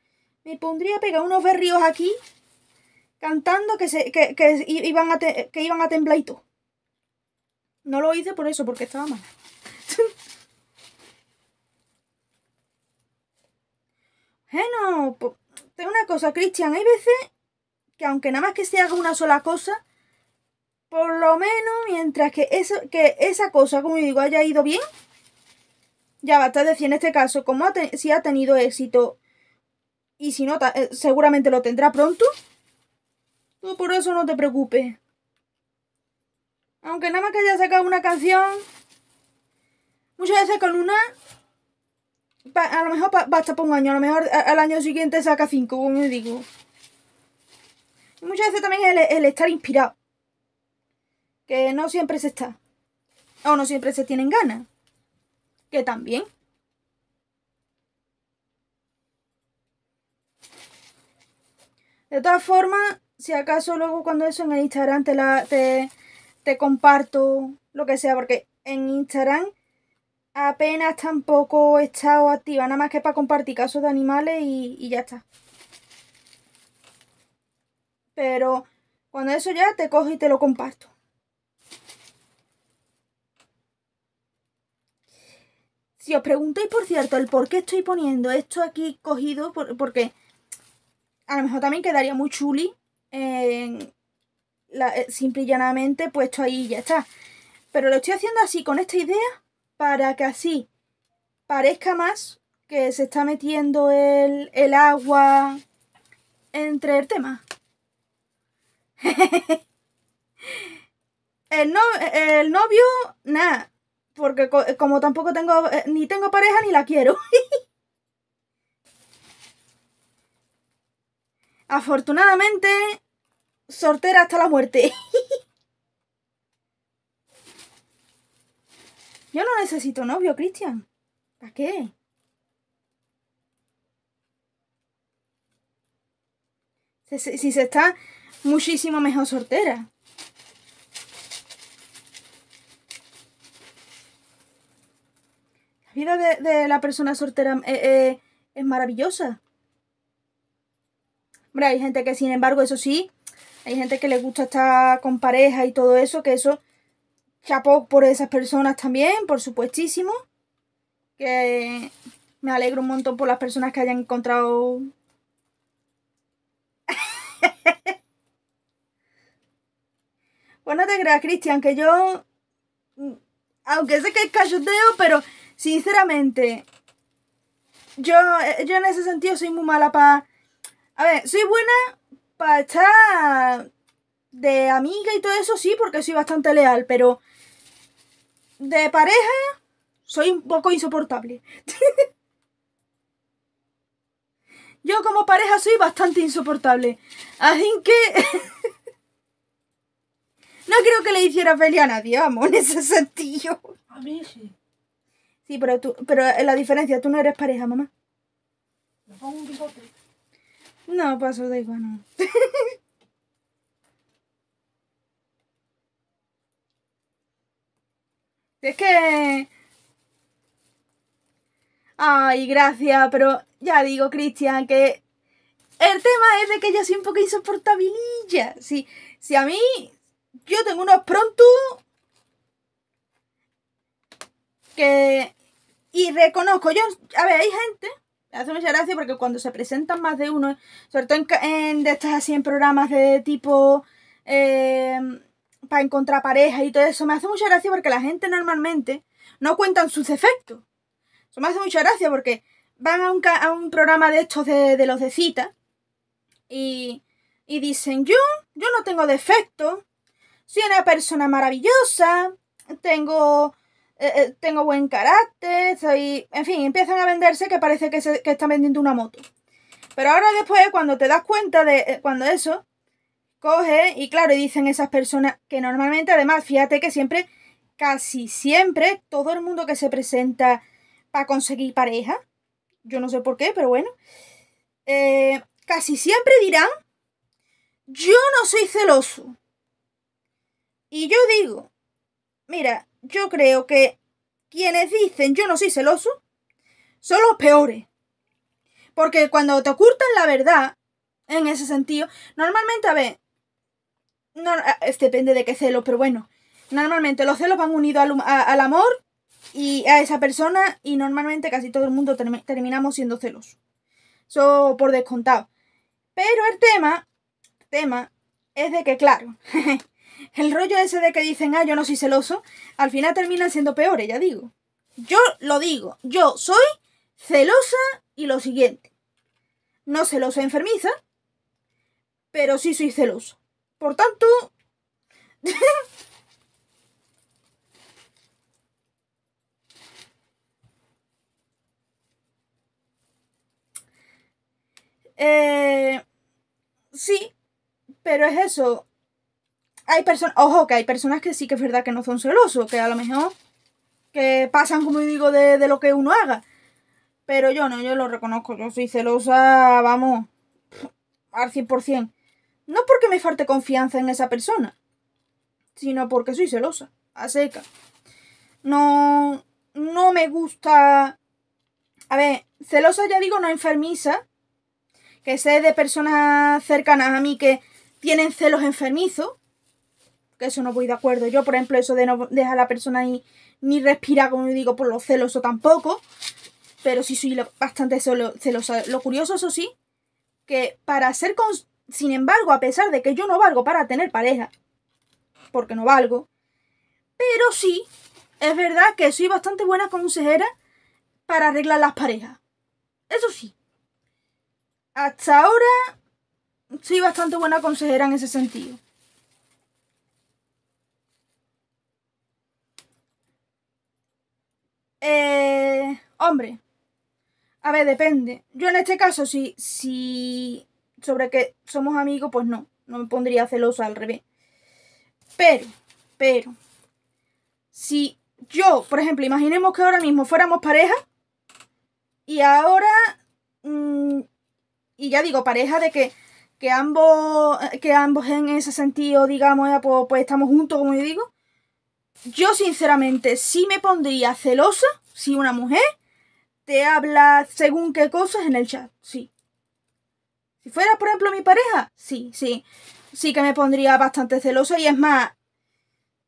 me pondría a pegar unos berríos aquí cantando que, se, iban, a que iban a temblar No lo hice por eso, porque estaba mal Bueno, tengo una cosa, Cristian, hay veces que aunque nada más que se haga una sola cosa, por lo menos mientras que, eso, que esa cosa, como digo, haya ido bien, ya basta decir en este caso, cómo si ha tenido éxito y si no, eh, seguramente lo tendrá pronto. Tú por eso no te preocupes. Aunque nada más que haya sacado una canción, muchas veces con una, a lo mejor basta por un año, a lo mejor al año siguiente saca cinco, como digo. muchas veces también el, el estar inspirado, que no siempre se está, o no siempre se tienen ganas que también. De todas formas, si acaso luego cuando eso en el Instagram te, la, te, comparto lo que sea, porque en Instagram apenas tampoco he estado activa, nada más que para compartir casos de animales y, y ya está. Pero cuando eso ya te cojo y te lo comparto. Si os preguntáis, por cierto, el por qué estoy poniendo esto aquí cogido, porque a lo mejor también quedaría muy chuli, eh, simple y llanamente puesto ahí y ya está. Pero lo estoy haciendo así, con esta idea, para que así parezca más que se está metiendo el, agua entre el tema. el, el novio, nada, porque eh, como tampoco tengo, eh, ni tengo pareja ni la quiero. Afortunadamente, sortera hasta la muerte. Yo no necesito novio, Cristian. ¿Para qué? Si, se está muchísimo mejor sortera. vida de, la persona soltera eh, eh, es maravillosa. Hombre, hay gente que, sin embargo, eso sí, hay gente que le gusta estar con pareja y todo eso, que eso, chapó por esas personas también, por supuestísimo. Que me alegro un montón por las personas que hayan encontrado Bueno, te creas, Cristian, que yo. Mm, aunque sé que es cachoteo, pero sinceramente, yo, eh, yo en ese sentido soy muy mala para... A ver, soy buena para estar de amiga y todo eso, sí, porque soy bastante leal, pero de pareja soy un poco insoportable. yo como pareja soy bastante insoportable. Así que... no creo que le hiciera pelea a nadie, vamos, en ese sentido. A mí sí. Sí, pero tú, pero eh, la diferencia, tú no eres pareja, mamá. pongo un No, paso, pues, de igual, no. es que... Ay, gracias, pero ya digo, Cristian, que el tema es de que yo soy un poco insoportabililla. Si, sí a mí yo tengo unos pronto que y reconozco, yo, a ver, hay gente, me hace mucha gracia porque cuando se presentan más de uno, sobre todo en, de estas así en programas de tipo em, para encontrar pareja y todo eso, me hace mucha gracia porque la gente normalmente no cuentan sus defectos. Eso me hace mucha gracia porque van a un, programa de estos de, de los de cita y, y dicen, yo, yo no tengo defectos, soy una persona maravillosa, tengo eh, eh, tengo buen carácter, soy... En fin, empiezan a venderse que parece que, que están vendiendo una moto. Pero ahora después, cuando te das cuenta de eh, cuando eso, coge y claro, dicen esas personas que normalmente, además, fíjate que siempre, casi siempre, todo el mundo que se presenta para conseguir pareja, yo no sé por qué, pero bueno, casi siempre dirán, yo no soy celoso. Y yo digo, mira, yo creo que quienes dicen yo no soy celoso son los peores. Porque cuando te ocultan la verdad, en ese sentido, normalmente, a ver, no, eh, depende de qué celos, pero bueno, normalmente los celos van unidos al, amor y a esa persona y normalmente casi todo el mundo terminamos siendo celosos. Eso por descontado. Pero el tema, tema es de que, claro, El rollo ese de que dicen, ah, yo no soy celoso, al final terminan siendo peores, ya digo. Yo lo digo, yo soy celosa y lo siguiente. No celosa enfermiza, pero sí soy celoso. Por tanto... Eh, sí, pero es eso hay personas, ojo, que hay personas que sí que es verdad que no son celosos, que a lo mejor que pasan, como digo, de, lo que uno haga. Pero yo no, yo lo reconozco, yo soy celosa, vamos, al 100%. No porque me falte confianza en esa persona, sino porque soy celosa, a seca. No, no me gusta... A ver, celosa ya digo, no enfermiza, que sé de personas cercanas a mí que tienen celos enfermizos, que eso no voy de acuerdo. Yo, por ejemplo, eso de no dejar a la persona ni, ni respirar, como yo digo, por lo celoso, tampoco. Pero sí soy bastante celosa. Lo curioso, eso sí, que para ser Sin embargo, a pesar de que yo no valgo para tener pareja, porque no valgo, pero sí, es verdad que soy bastante buena consejera para arreglar las parejas. Eso sí. Hasta ahora soy bastante buena consejera en ese sentido. Eh, hombre, a ver, depende. Yo en este caso, si, si sobre que somos amigos, pues no, no me pondría celosa al revés. Pero, pero, si yo, por ejemplo, imaginemos que ahora mismo fuéramos pareja y ahora, mm, y ya digo, pareja de que, que ambos, que ambos en ese sentido, digamos, eh, pues, pues estamos juntos, como yo digo, yo sinceramente sí me pondría celosa si una mujer te habla según qué cosas en el chat, sí. Si fuera, por ejemplo, mi pareja, sí, sí. Sí que me pondría bastante celosa y es más...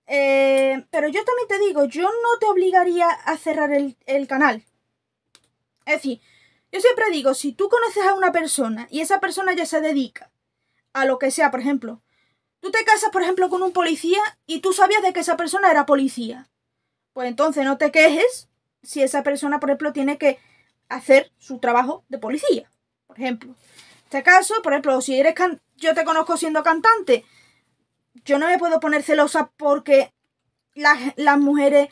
Eh, pero yo también te digo, yo no te obligaría a cerrar el, el canal. Es decir, yo siempre digo, si tú conoces a una persona y esa persona ya se dedica a lo que sea, por ejemplo, Tú te casas, por ejemplo, con un policía y tú sabías de que esa persona era policía. Pues entonces no te quejes si esa persona, por ejemplo, tiene que hacer su trabajo de policía, por ejemplo. En este caso, por ejemplo, si eres yo te conozco siendo cantante, yo no me puedo poner celosa porque las, mujeres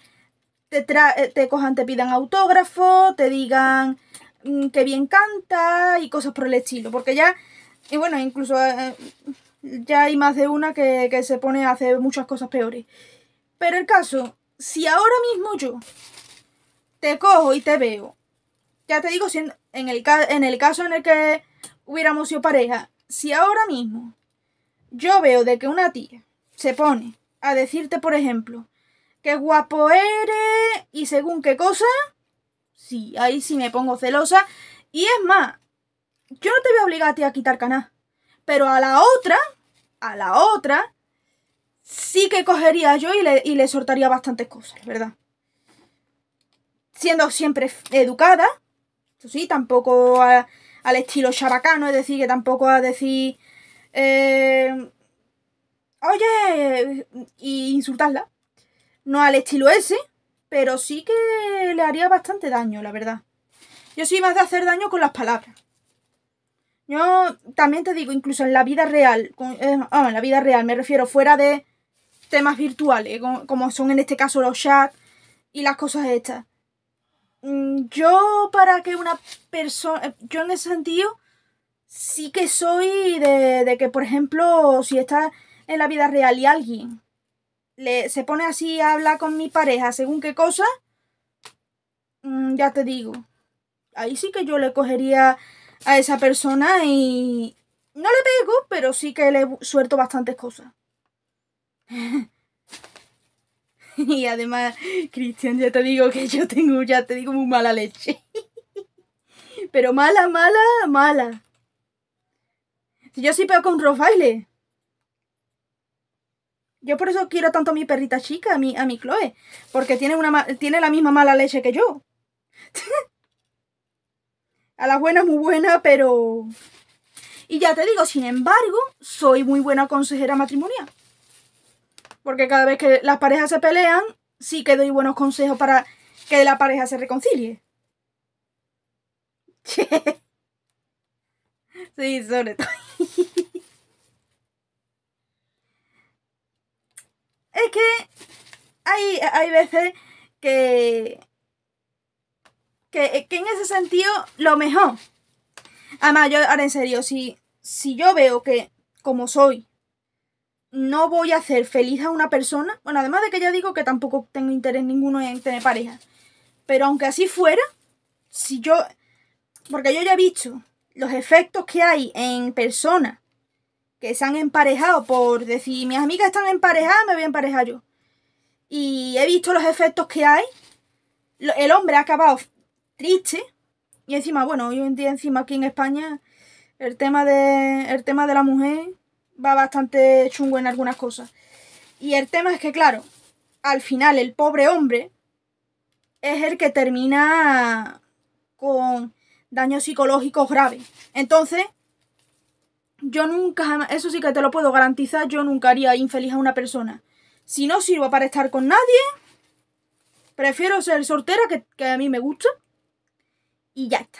te, eh, te cojan, te pidan autógrafo, te digan mm, que bien canta y cosas por el estilo. Porque ya, y bueno, incluso eh, ya hay más de una que, se pone a hacer muchas cosas peores. Pero el caso, si ahora mismo yo te cojo y te veo, ya te digo, en el, en el caso en el que hubiéramos sido pareja, si ahora mismo yo veo de que una tía se pone a decirte, por ejemplo, que guapo eres y según qué cosa, sí, ahí sí me pongo celosa. Y es más, yo no te voy a obligar a ti a quitar canal, pero a la otra a la otra, sí que cogería yo y le, y soltaría bastantes cosas, ¿verdad? Siendo siempre educada, eso sí, tampoco al estilo chabacano, es decir, que tampoco a decir, eh, oye, y insultarla. No al estilo ese, pero sí que le haría bastante daño, la verdad. Yo sí más de hacer daño con las palabras. Yo también te digo, incluso en la vida real, eh, en la vida real me refiero fuera de temas virtuales, como, son en este caso los chats y las cosas estas. Mm, yo para que una persona, yo en ese sentido sí que soy de, de que, por ejemplo, si está en la vida real y alguien le, se pone así a hablar con mi pareja según qué cosa, mm, ya te digo, ahí sí que yo le cogería a esa persona y no le pego, pero sí que le suelto bastantes cosas. y además, Cristian, ya te digo que yo tengo, ya te digo, muy mala leche. pero mala, mala, mala. yo sí pego con Rofaile. Yo por eso quiero tanto a mi perrita chica, a mi, a mi Chloe. Porque tiene, una, tiene la misma mala leche que yo. A las buena, muy buena, pero... Y ya te digo, sin embargo, soy muy buena consejera matrimonial. Porque cada vez que las parejas se pelean, sí que doy buenos consejos para que la pareja se reconcilie. sí, sobre todo. es que hay veces que eh, que, en ese sentido, lo mejor. Además, yo ahora en serio, si, si yo veo que, como soy, no voy a hacer feliz a una persona, bueno, además de que ya digo que tampoco tengo interés ninguno en tener pareja, pero aunque así fuera, si yo, porque yo ya he visto los efectos que hay en personas que se han emparejado por decir, mis amigas están emparejadas, me voy a emparejar yo. Y he visto los efectos que hay. El hombre ha acabado triste. Y encima, bueno, hoy en día encima aquí en España el tema de, el tema de la mujer va bastante chungo en algunas cosas. Y el tema es que, claro, al final el pobre hombre es el que termina con daños psicológicos graves. Entonces, yo nunca, eso sí que te lo puedo garantizar, yo nunca haría infeliz a una persona. Si no sirvo para estar con nadie, prefiero ser soltera, que, que a mí me gusta, y ya está.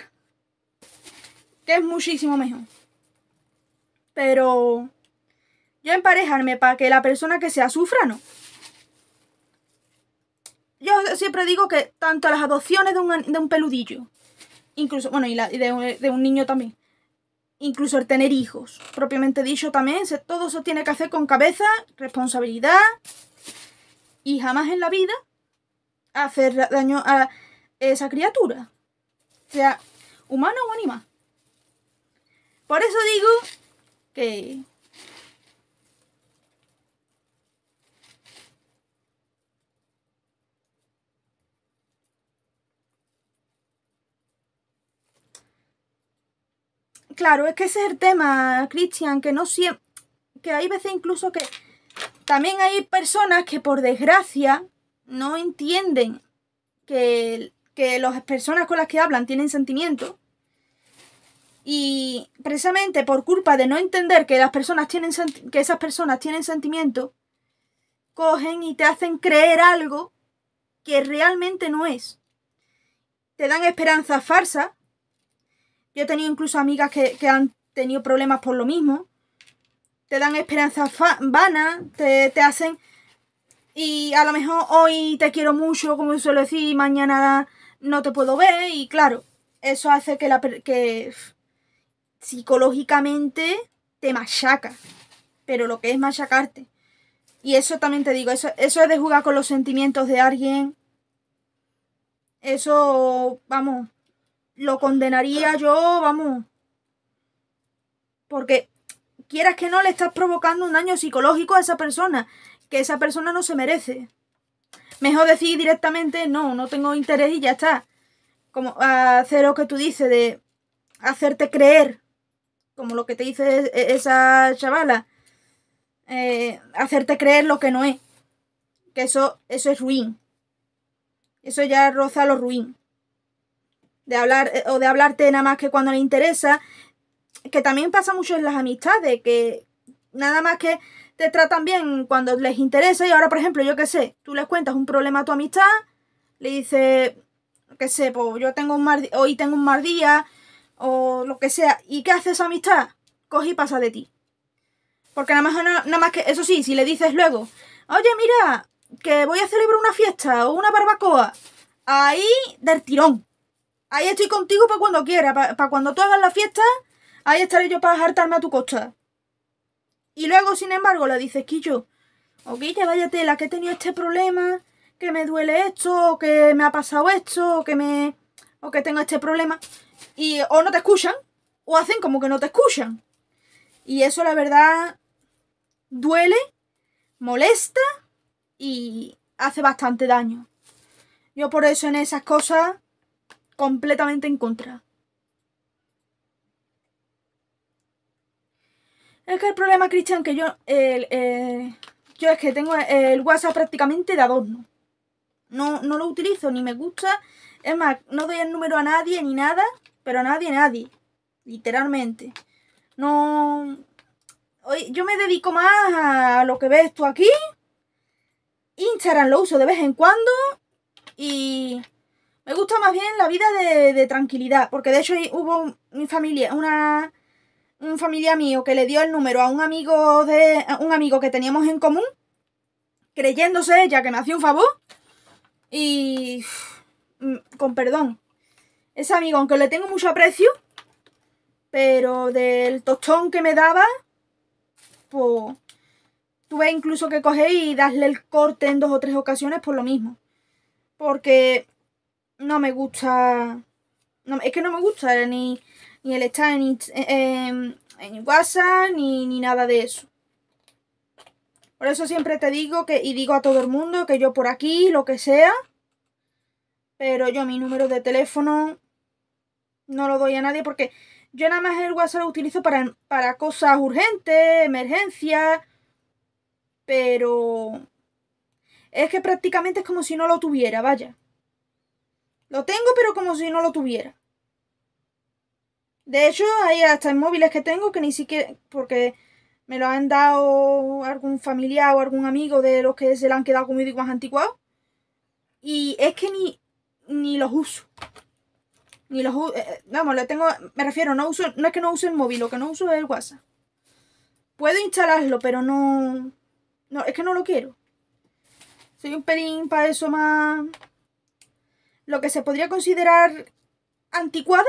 Que es muchísimo mejor. Pero yo emparejarme para que la persona que sea sufra, no. Yo siempre digo que tanto las adopciones de un, peludillo, incluso, bueno, y, de, un niño también, incluso el tener hijos, propiamente dicho también, todo eso tiene que hacer con cabeza, responsabilidad, y jamás en la vida hacer daño a esa criatura sea humano o animal. Por eso digo que... Claro, es que ese es el tema, Cristian, que no siempre... Que hay veces incluso que... También hay personas que por desgracia no entienden que el que las personas con las que hablan tienen sentimientos. Y precisamente por culpa de no entender que, las personas tienen que esas personas tienen sentimiento cogen y te hacen creer algo que realmente no es. Te dan esperanzas falsas. Yo he tenido incluso amigas que, han tenido problemas por lo mismo. Te dan esperanzas vanas, te, te hacen y a lo mejor hoy te quiero mucho, como suelo decir, mañana no te puedo ver y claro, eso hace que, la, que psicológicamente te machaca, pero lo que es machacarte. Y eso también te digo, eso, eso es de jugar con los sentimientos de alguien. Eso, vamos, lo condenaría yo, vamos. Porque quieras que no le estás provocando un daño psicológico a esa persona, que esa persona no se merece. Mejor decir directamente, no, no tengo interés y ya está. Como hacer ah, lo que tú dices, de hacerte creer, como lo que te dice e, e, esa chavala, eh, hacerte creer lo que no es. Que eso, eso es ruin. Eso ya roza lo ruin. De hablar, eh, o de hablarte nada más que cuando le interesa. Que también pasa mucho en las amistades, que nada más que te tratan bien cuando les interesa y ahora, por ejemplo, yo qué sé, tú les cuentas un problema a tu amistad, le dices, qué sé, pues yo tengo un mal, hoy tengo un mal día o lo que sea, ¿y qué hace esa amistad? Coge y pasa de ti. Porque nada más, nada más que, eso sí, si le dices luego, oye, mira, que voy a celebrar una fiesta o una barbacoa, ahí del tirón. Ahí estoy contigo para cuando quiera, para, cuando tú hagas la fiesta, ahí estaré yo para jartarme a tu costa. Y luego, sin embargo, le dices, que yo, ok, te vaya tela, que he tenido este problema, que me duele esto, o que me ha pasado esto, que me. o que tengo este problema. Y o no te escuchan, o hacen como que no te escuchan. Y eso, la verdad, duele, molesta y hace bastante daño. Yo por eso en esas cosas completamente en contra. Es que el problema, Cristian, que yo. yo es que tengo el WhatsApp prácticamente de adorno. No, no lo utilizo, ni me gusta. Es más, no doy el número a nadie ni nada, pero a nadie, nadie. Literalmente. No. Yo me dedico más a lo que ves tú aquí. Instagram lo uso de vez en cuando. Y. Me gusta más bien la vida de, de tranquilidad. Porque de hecho hubo mi familia, una un familia mío que le dio el número a un amigo de un amigo que teníamos en común, creyéndose ella que me hacía un favor y mm, con perdón, ese amigo aunque le tengo mucho aprecio, pero del tostón que me daba, pues, tuve incluso que coger y darle el corte en dos o tres ocasiones por lo mismo, porque no me gusta, no, es que no me gusta ni ni el está em, en, WhatsApp, ni, nada de eso. Por eso siempre te digo que, y digo a todo el mundo que yo por aquí, lo que sea, pero yo mi número de teléfono no lo doy a nadie porque yo nada más el WhatsApp lo utilizo para cosas urgentes, emergencias, pero es que prácticamente es como si no lo tuviera, vaya. Lo tengo, pero como si no lo tuviera. De hecho, hay hasta en móviles que tengo que ni siquiera. porque me lo han dado algún familiar o algún amigo de los que se le han quedado como digo más anticuados. Y es que ni, ni los uso. Ni los uso. Eh, eh, vamos, lo tengo. Me refiero, no uso. No es que no use el móvil, lo que no uso es el WhatsApp. Puedo instalarlo, pero no. No, es que no lo quiero. Soy un pelín para eso más. Lo que se podría considerar anticuada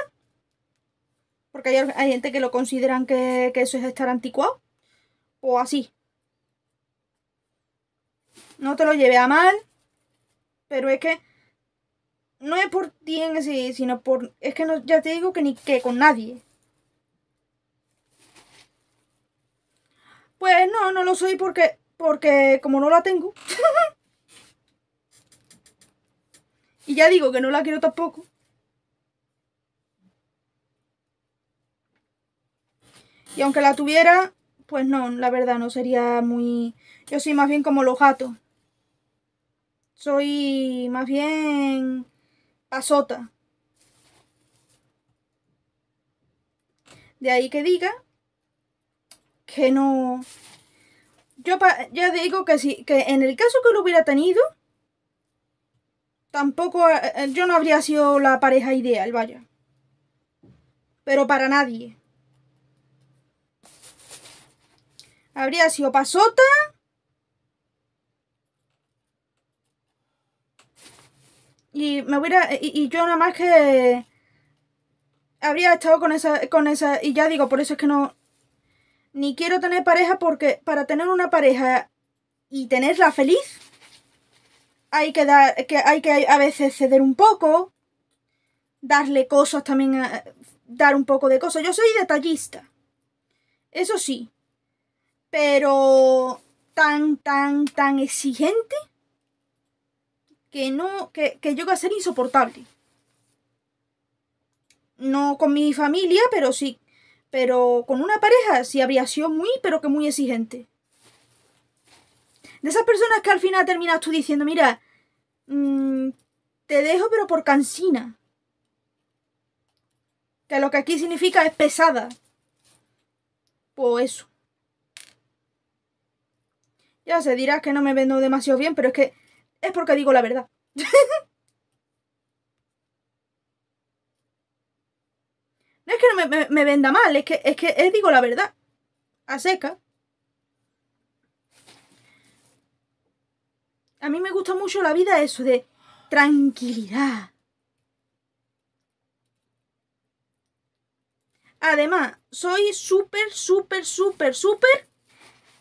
porque hay, gente que lo consideran que, eso es estar anticuado. O así. No te lo lleve a mal. Pero es que no es por ti en ese, sino por. Es que no, ya te digo que ni que con nadie. Pues no, no lo soy porque. Porque como no la tengo. y ya digo que no la quiero tampoco. Y aunque la tuviera, pues no, la verdad, no sería muy... Yo soy más bien como los gatos. Soy más bien pasota. De ahí que diga que no... Yo ya digo que sí, que en el caso que lo hubiera tenido, tampoco eh, eh, yo no habría sido la pareja ideal, vaya. Pero para nadie. Habría sido Pasota. Y me hubiera. Y, yo nada más que. Habría estado con esa. con esa. Y ya digo, por eso es que no. Ni quiero tener pareja porque para tener una pareja y tenerla feliz. Hay que dar. que hay que a veces ceder un poco. Darle cosas también eh, dar un poco de cosas. Yo soy detallista. Eso sí pero tan, tan, tan exigente que no, que, que llega a ser insoportable. No con mi familia, pero sí, pero con una pareja sí habría sido muy, pero que muy exigente. De esas personas que al final terminas tú diciendo, mira, mm, te dejo pero por cansina. Que lo que aquí significa es pesada. Pues eso. Ya se dirá que no me vendo demasiado bien, pero es que es porque digo la verdad. no es que no me, venda mal, es que, es que digo la verdad. A seca. A mí me gusta mucho la vida eso de tranquilidad. Además, soy súper, súper, súper, súper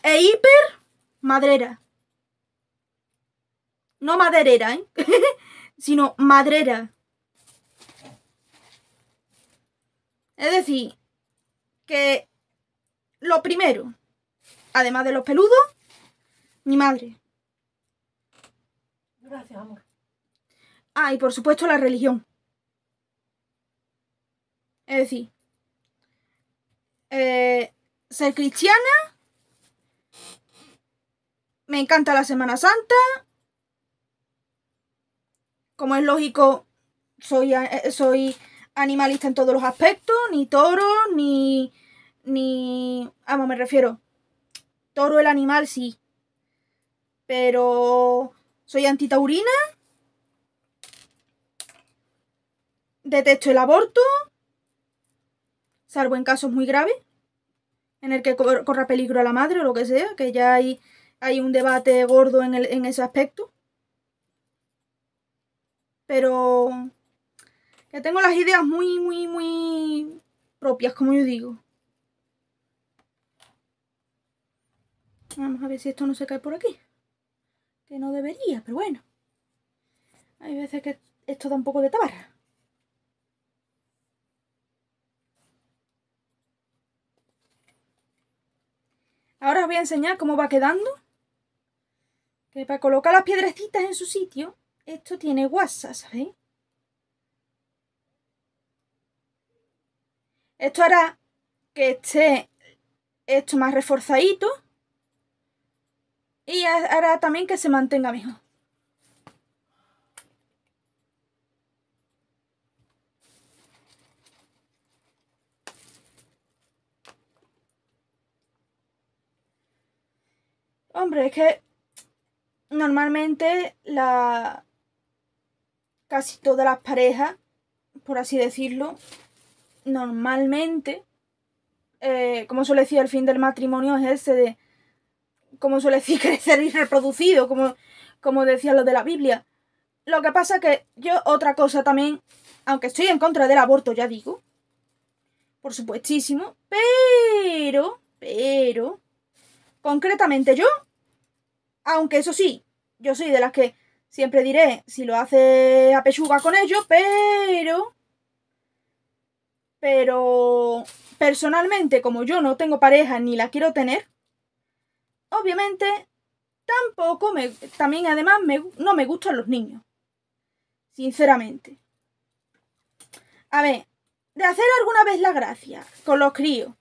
e hiper madrera. No maderera, ¿eh? sino madrera. Es decir, que lo primero, además de los peludos, mi madre. Gracias, amor. Ah, y por supuesto la religión. Es decir, eh, ser cristiana me encanta la Semana Santa. Como es lógico, soy, eh, eh, soy animalista en todos los aspectos, ni toro, ni... ni... Vamos, me refiero. Toro el animal, sí. Pero soy antitaurina. Detesto el aborto, salvo en casos muy graves, en el que corra peligro a la madre o lo que sea, que ya hay hay un debate gordo en, ese aspecto. Pero que tengo las ideas muy, muy, muy propias, como yo digo. Vamos a ver si esto no se cae por aquí. Que no debería, pero bueno. Hay veces que esto da un poco de tabarra. Ahora os voy a enseñar cómo va quedando que para colocar las piedrecitas en su sitio, esto tiene guasa, ¿sabéis? Esto hará que esté esto más reforzadito y hará también que se mantenga mejor. Hombre, es que normalmente la casi todas las parejas, por así decirlo, normalmente, eh, como suele decir, el fin del matrimonio es ese de, como suele decir, crecer y reproducido, como, como decía lo de la Biblia. Lo que pasa que yo otra cosa también, aunque estoy en contra del aborto, ya digo, por supuestísimo, pero, pero, concretamente yo aunque eso sí, yo soy de las que siempre diré si lo hace a pechuga con ellos, pero. Pero personalmente, como yo no tengo pareja ni la quiero tener, obviamente tampoco me. También además no me gustan los niños. Sinceramente. A ver, de hacer alguna vez la gracia con los críos,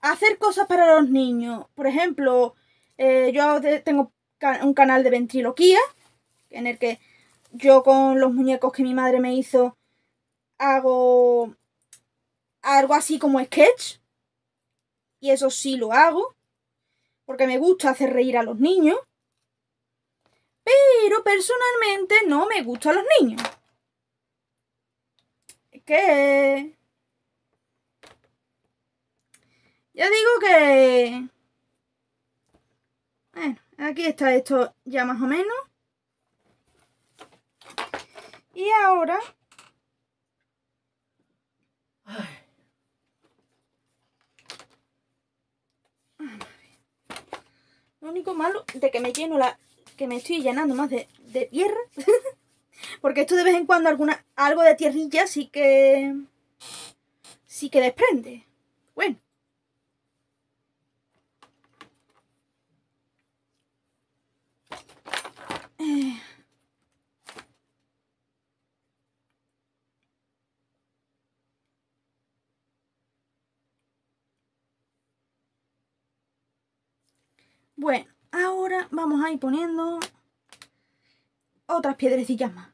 hacer cosas para los niños, por ejemplo, eh, yo tengo un canal de ventriloquía, en el que yo con los muñecos que mi madre me hizo hago algo así como sketch. Y eso sí lo hago, porque me gusta hacer reír a los niños. Pero personalmente no me gustan los niños. Que... Ya digo que... Bueno. Aquí está esto ya más o menos. Y ahora... Lo único malo de que me lleno la... Que me estoy llenando más de, de tierra. Porque esto de vez en cuando alguna, algo de tierrilla sí que... Sí que desprende. Bueno. Bueno, ahora vamos a ir poniendo otras piedrecillas más.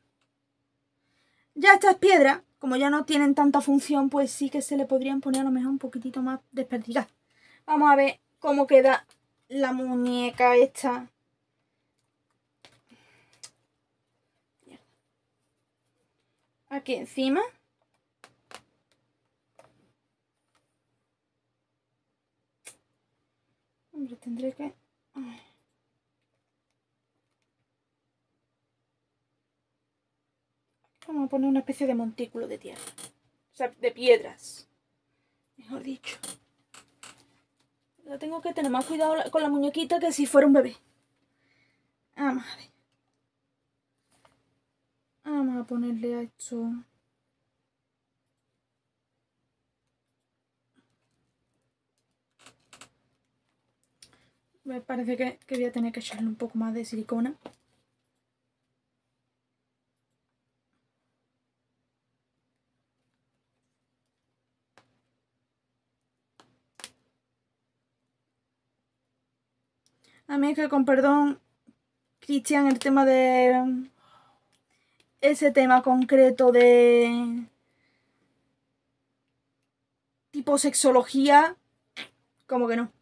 Ya estas piedras, como ya no tienen tanta función, pues sí que se le podrían poner a lo mejor un poquitito más desperdigadas. Vamos a ver cómo queda la muñeca esta aquí encima. Hombre, tendré que... Vamos a poner una especie de montículo de tierra. O sea, de piedras. Mejor dicho. Yo tengo que tener más cuidado con la muñequita que si fuera un bebé. Vamos a ponerle a esto me parece que, voy a tener que echarle un poco más de silicona a mí que con perdón Cristian el tema de ese tema concreto de tipo sexología, como que no.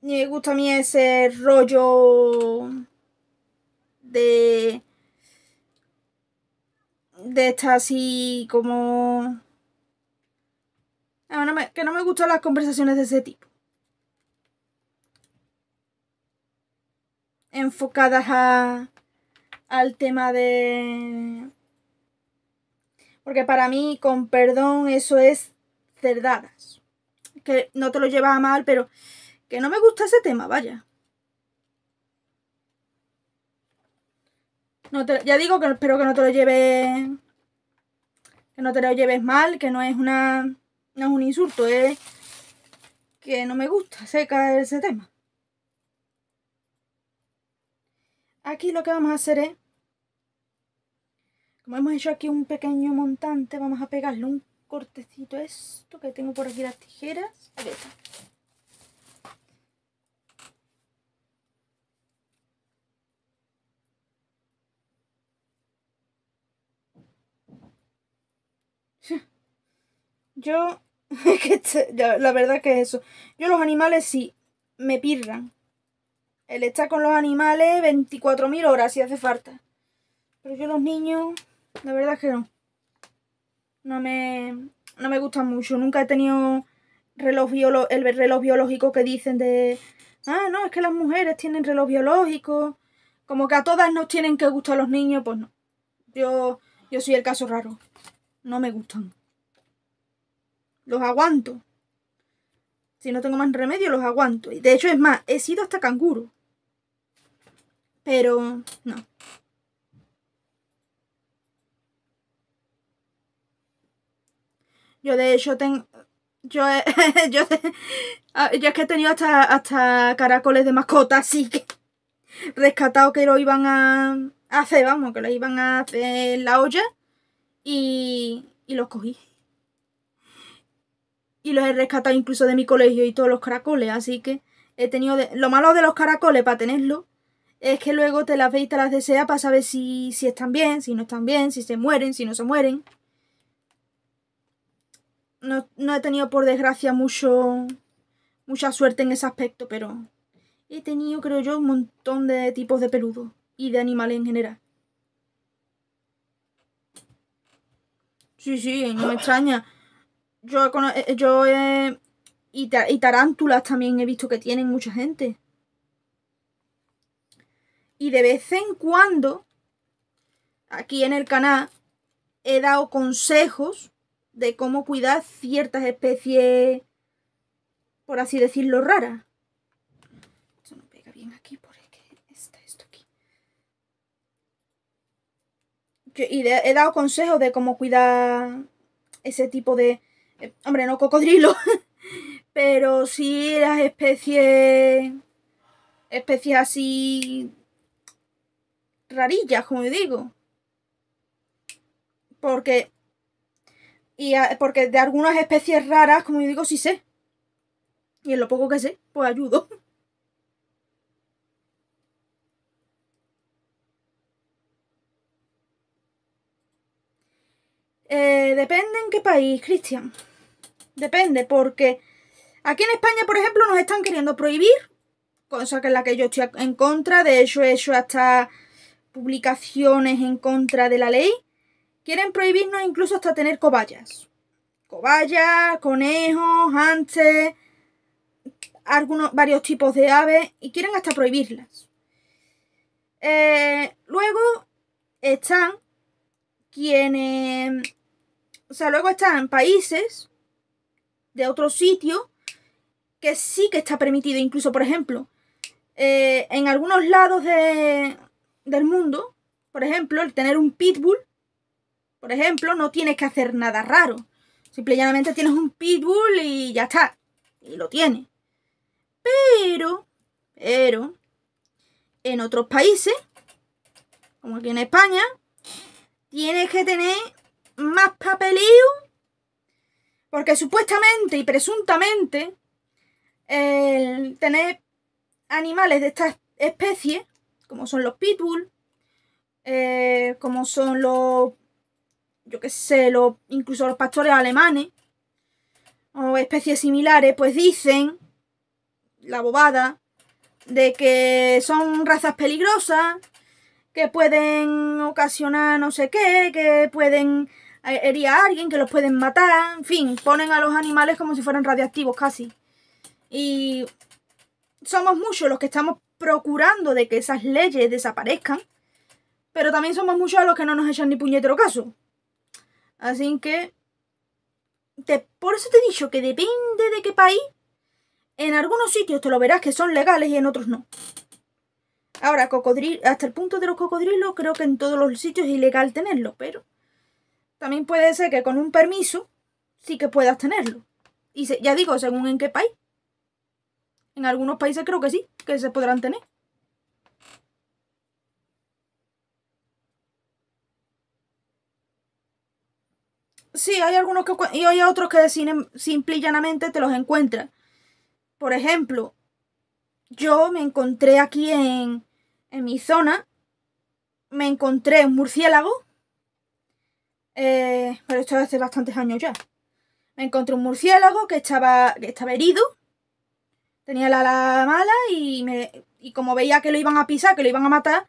Ni me gusta a mí ese rollo de de estas así como que no me gustan las conversaciones de ese tipo enfocadas a al tema de... Porque para mí, con perdón, eso es cerdadas. Que no te lo llevas a mal, pero que no me gusta ese tema, vaya. No ya digo que espero que no te lo lleves. Que no te lo lleves mal, que no es una. No es un insulto, es. Que no me gusta seca ese tema. Aquí lo que vamos a hacer es, como hemos hecho aquí un pequeño montante, vamos a pegarle un cortecito esto que tengo por aquí las tijeras. A ver. Este, yo, la verdad que es eso. Yo los animales sí me pirran. El está con los animales 24.000 horas si hace falta. Pero yo los niños, la verdad es que no. No me, no me gustan mucho. Nunca he tenido reloj el reloj biológico que dicen de... Ah, no, es que las mujeres tienen reloj biológico. Como que a todas nos tienen que gustar los niños, pues no. Yo, yo soy el caso raro. No me gustan. Los aguanto. Si no tengo más remedio, los aguanto. Y de hecho, es más, he sido hasta canguro. Pero no. Yo de hecho tengo... Yo, he, yo, es que he tenido hasta, hasta caracoles de mascota, así que rescatado que lo iban a hacer, vamos, que lo iban a hacer en la olla y, y los cogí y los he rescatado incluso de mi colegio y todos los caracoles, así que he tenido... Lo malo de los caracoles para tenerlos, es que luego te las veis, te las desea para saber si, si están bien, si no están bien, si se mueren, si no se mueren. No, he tenido, por desgracia, mucho mucha suerte en ese aspecto, pero he tenido, creo yo, un montón de tipos de peludos y de animales en general. Sí, sí, no me extraña. Yo, eh, yo eh, y, tarántulas también he visto que tienen mucha gente. Y de vez en cuando, aquí en el canal, he dado consejos de cómo cuidar ciertas especies, por así decirlo, raras. Esto no pega bien aquí porque está esto aquí. y he dado consejos de cómo cuidar ese tipo de, hombre, no cocodrilo, pero sí las especies, especies así rarillas, como yo digo. Porque, y porque de algunas especies raras, como yo digo, sí sé. Y en lo poco que sé, pues ayudo. Eh, depende en qué país, Cristian depende, porque aquí en España, por ejemplo, nos están queriendo prohibir, cosa que es la que yo estoy en contra, de hecho he hecho hasta publicaciones en contra de la ley, quieren prohibirnos incluso hasta tener cobayas. Cobayas, conejos, antes, algunos, varios tipos de aves, y quieren hasta prohibirlas. Eh, luego están quienes... O sea, luego están países de otro sitio que sí que está permitido. Incluso, por ejemplo, eh, en algunos lados del mundo, por ejemplo, el tener un pitbull, por ejemplo, no tienes que hacer nada raro. Simple y llanamente tienes un pitbull y ya está. Y lo tienes. Pero, pero, en otros países, como aquí en España, tienes que tener más papeleo porque supuestamente y presuntamente el tener animales de esta especie, como son los pitbull, eh, como son los, yo qué sé, los, incluso los pastores alemanes, o especies similares, pues dicen, la bobada, de que son razas peligrosas, que pueden ocasionar no sé qué, que pueden eh, hería alguien, que los pueden matar, en fin, ponen a los animales como si fueran radiactivos casi. Y somos muchos los que estamos procurando de que esas leyes desaparezcan, pero también somos muchos a los que no nos echan ni puñetero caso. Así que, te, por eso te he dicho que depende de qué país, en algunos sitios te lo verás que son legales y en otros no. Ahora, hasta el punto de los cocodrilos, creo que en todos los sitios es ilegal tenerlo, pero también puede ser que con un permiso sí que puedas tenerlo. Y ya digo, según en qué país. En algunos países creo que sí, que se podrán tener. Sí, hay algunos que... Y hay otros que sin, em, simple y llanamente te los encuentras. Por ejemplo, yo me encontré aquí en, en mi zona, me encontré un murciélago eh, pero esto hace bastantes años ya, me encontré un murciélago que estaba, que estaba herido, tenía la ala mala y, me, y como veía que lo iban a pisar, que lo iban a matar,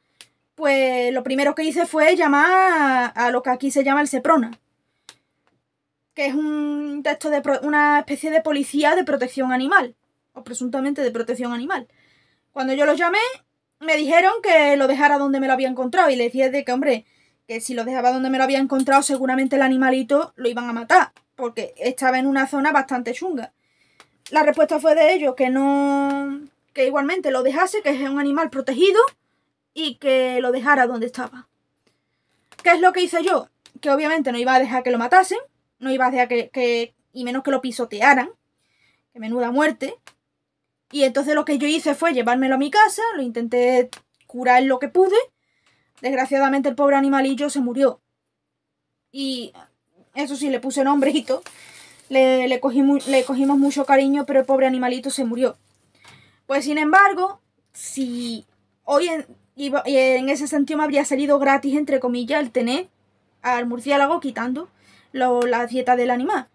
pues lo primero que hice fue llamar a, lo que aquí se llama el Seprona, que es un texto de una especie de policía de protección animal, o presuntamente de protección animal. Cuando yo lo llamé, me dijeron que lo dejara donde me lo había encontrado y le decía de que, hombre, que si lo dejaba donde me lo había encontrado, seguramente el animalito lo iban a matar, porque estaba en una zona bastante chunga. La respuesta fue de ellos que no. que igualmente lo dejase, que es un animal protegido y que lo dejara donde estaba. ¿Qué es lo que hice yo? Que obviamente no iba a dejar que lo matasen, no iba a dejar que. que y menos que lo pisotearan, que menuda muerte. Y entonces lo que yo hice fue llevármelo a mi casa, lo intenté curar lo que pude Desgraciadamente el pobre animalillo se murió. Y eso sí, le puse nombre Le, le, le cogimos mucho cariño, pero el pobre animalito se murió. Pues sin embargo, si hoy en, en ese sentido me habría salido gratis, entre comillas, el tener al murciélago quitando lo, la dieta del animal.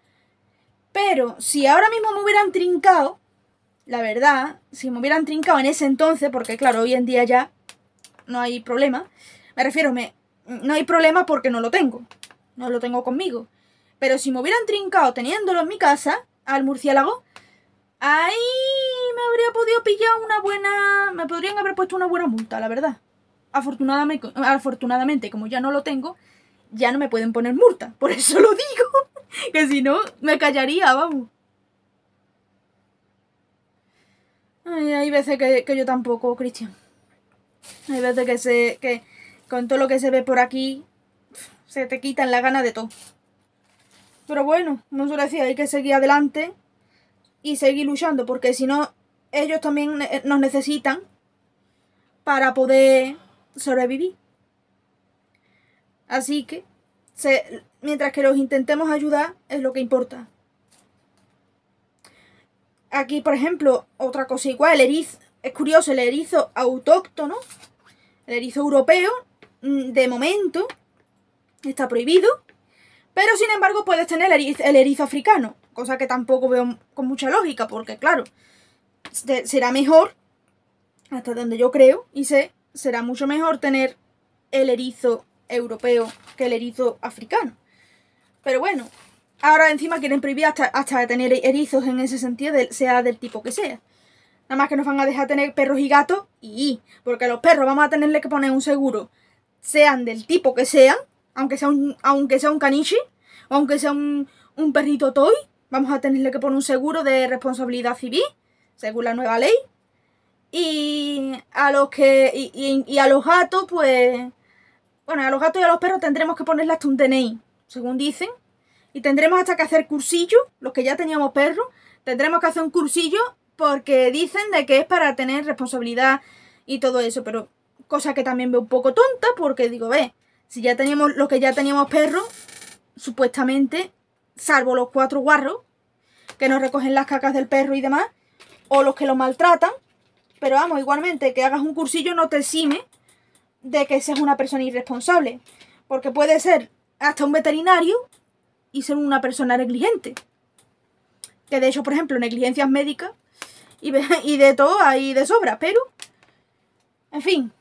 Pero si ahora mismo me hubieran trincado, la verdad, si me hubieran trincado en ese entonces, porque claro, hoy en día ya no hay problema. Me refiero, me, no hay problema porque no lo tengo. No lo tengo conmigo. Pero si me hubieran trincado teniéndolo en mi casa, al murciélago, ahí me habría podido pillar una buena... Me podrían haber puesto una buena multa, la verdad. Afortunadamente, afortunadamente como ya no lo tengo, ya no me pueden poner multa. Por eso lo digo. que si no, me callaría, vamos. Ay, hay veces que, que yo tampoco, Cristian. Hay veces que, se, que con todo lo que se ve por aquí se te quitan la gana de todo. Pero bueno, como os decía, hay que seguir adelante y seguir luchando, porque si no, ellos también eh, nos necesitan para poder sobrevivir. Así que, se, mientras que los intentemos ayudar, es lo que importa. Aquí, por ejemplo, otra cosa igual, el es curioso, el erizo autóctono, el erizo europeo, mm, de momento está prohibido, pero sin embargo puedes tener el erizo, africano, cosa que tampoco veo con mucha lógica, porque claro, será mejor, hasta donde yo creo y sé, será mucho mejor tener el erizo europeo que el erizo africano. Pero bueno, ahora encima quieren prohibir hasta, hasta tener erizos en ese sentido, sea del tipo que sea. Nada más que nos van a dejar tener perros y gatos y porque a los perros vamos a tenerle que poner un seguro, sean del tipo que sean, aunque sea un, aunque sea un caniche, o aunque sea un, un perrito toy, vamos a tenerle que poner un seguro de responsabilidad civil, según la nueva ley. Y a los que. Y, a los gatos, pues. Bueno, a los gatos y a los perros tendremos que ponerlas hasta un DNI, según dicen. Y tendremos hasta que hacer cursillo, los que ya teníamos perros, tendremos que hacer un cursillo porque dicen de que es para tener responsabilidad y todo eso, pero cosa que también veo un poco tonta porque digo, ve, si ya teníamos los que ya teníamos perros, supuestamente, salvo los cuatro guarros, que nos recogen las cacas del perro y demás, o los que lo maltratan, pero vamos, igualmente, que hagas un cursillo no te exime de que seas una persona irresponsable, porque puede ser hasta un veterinario y ser una persona negligente. Que de hecho, por ejemplo, negligencias médicas y, de todo ahí de sobra, pero... En fin,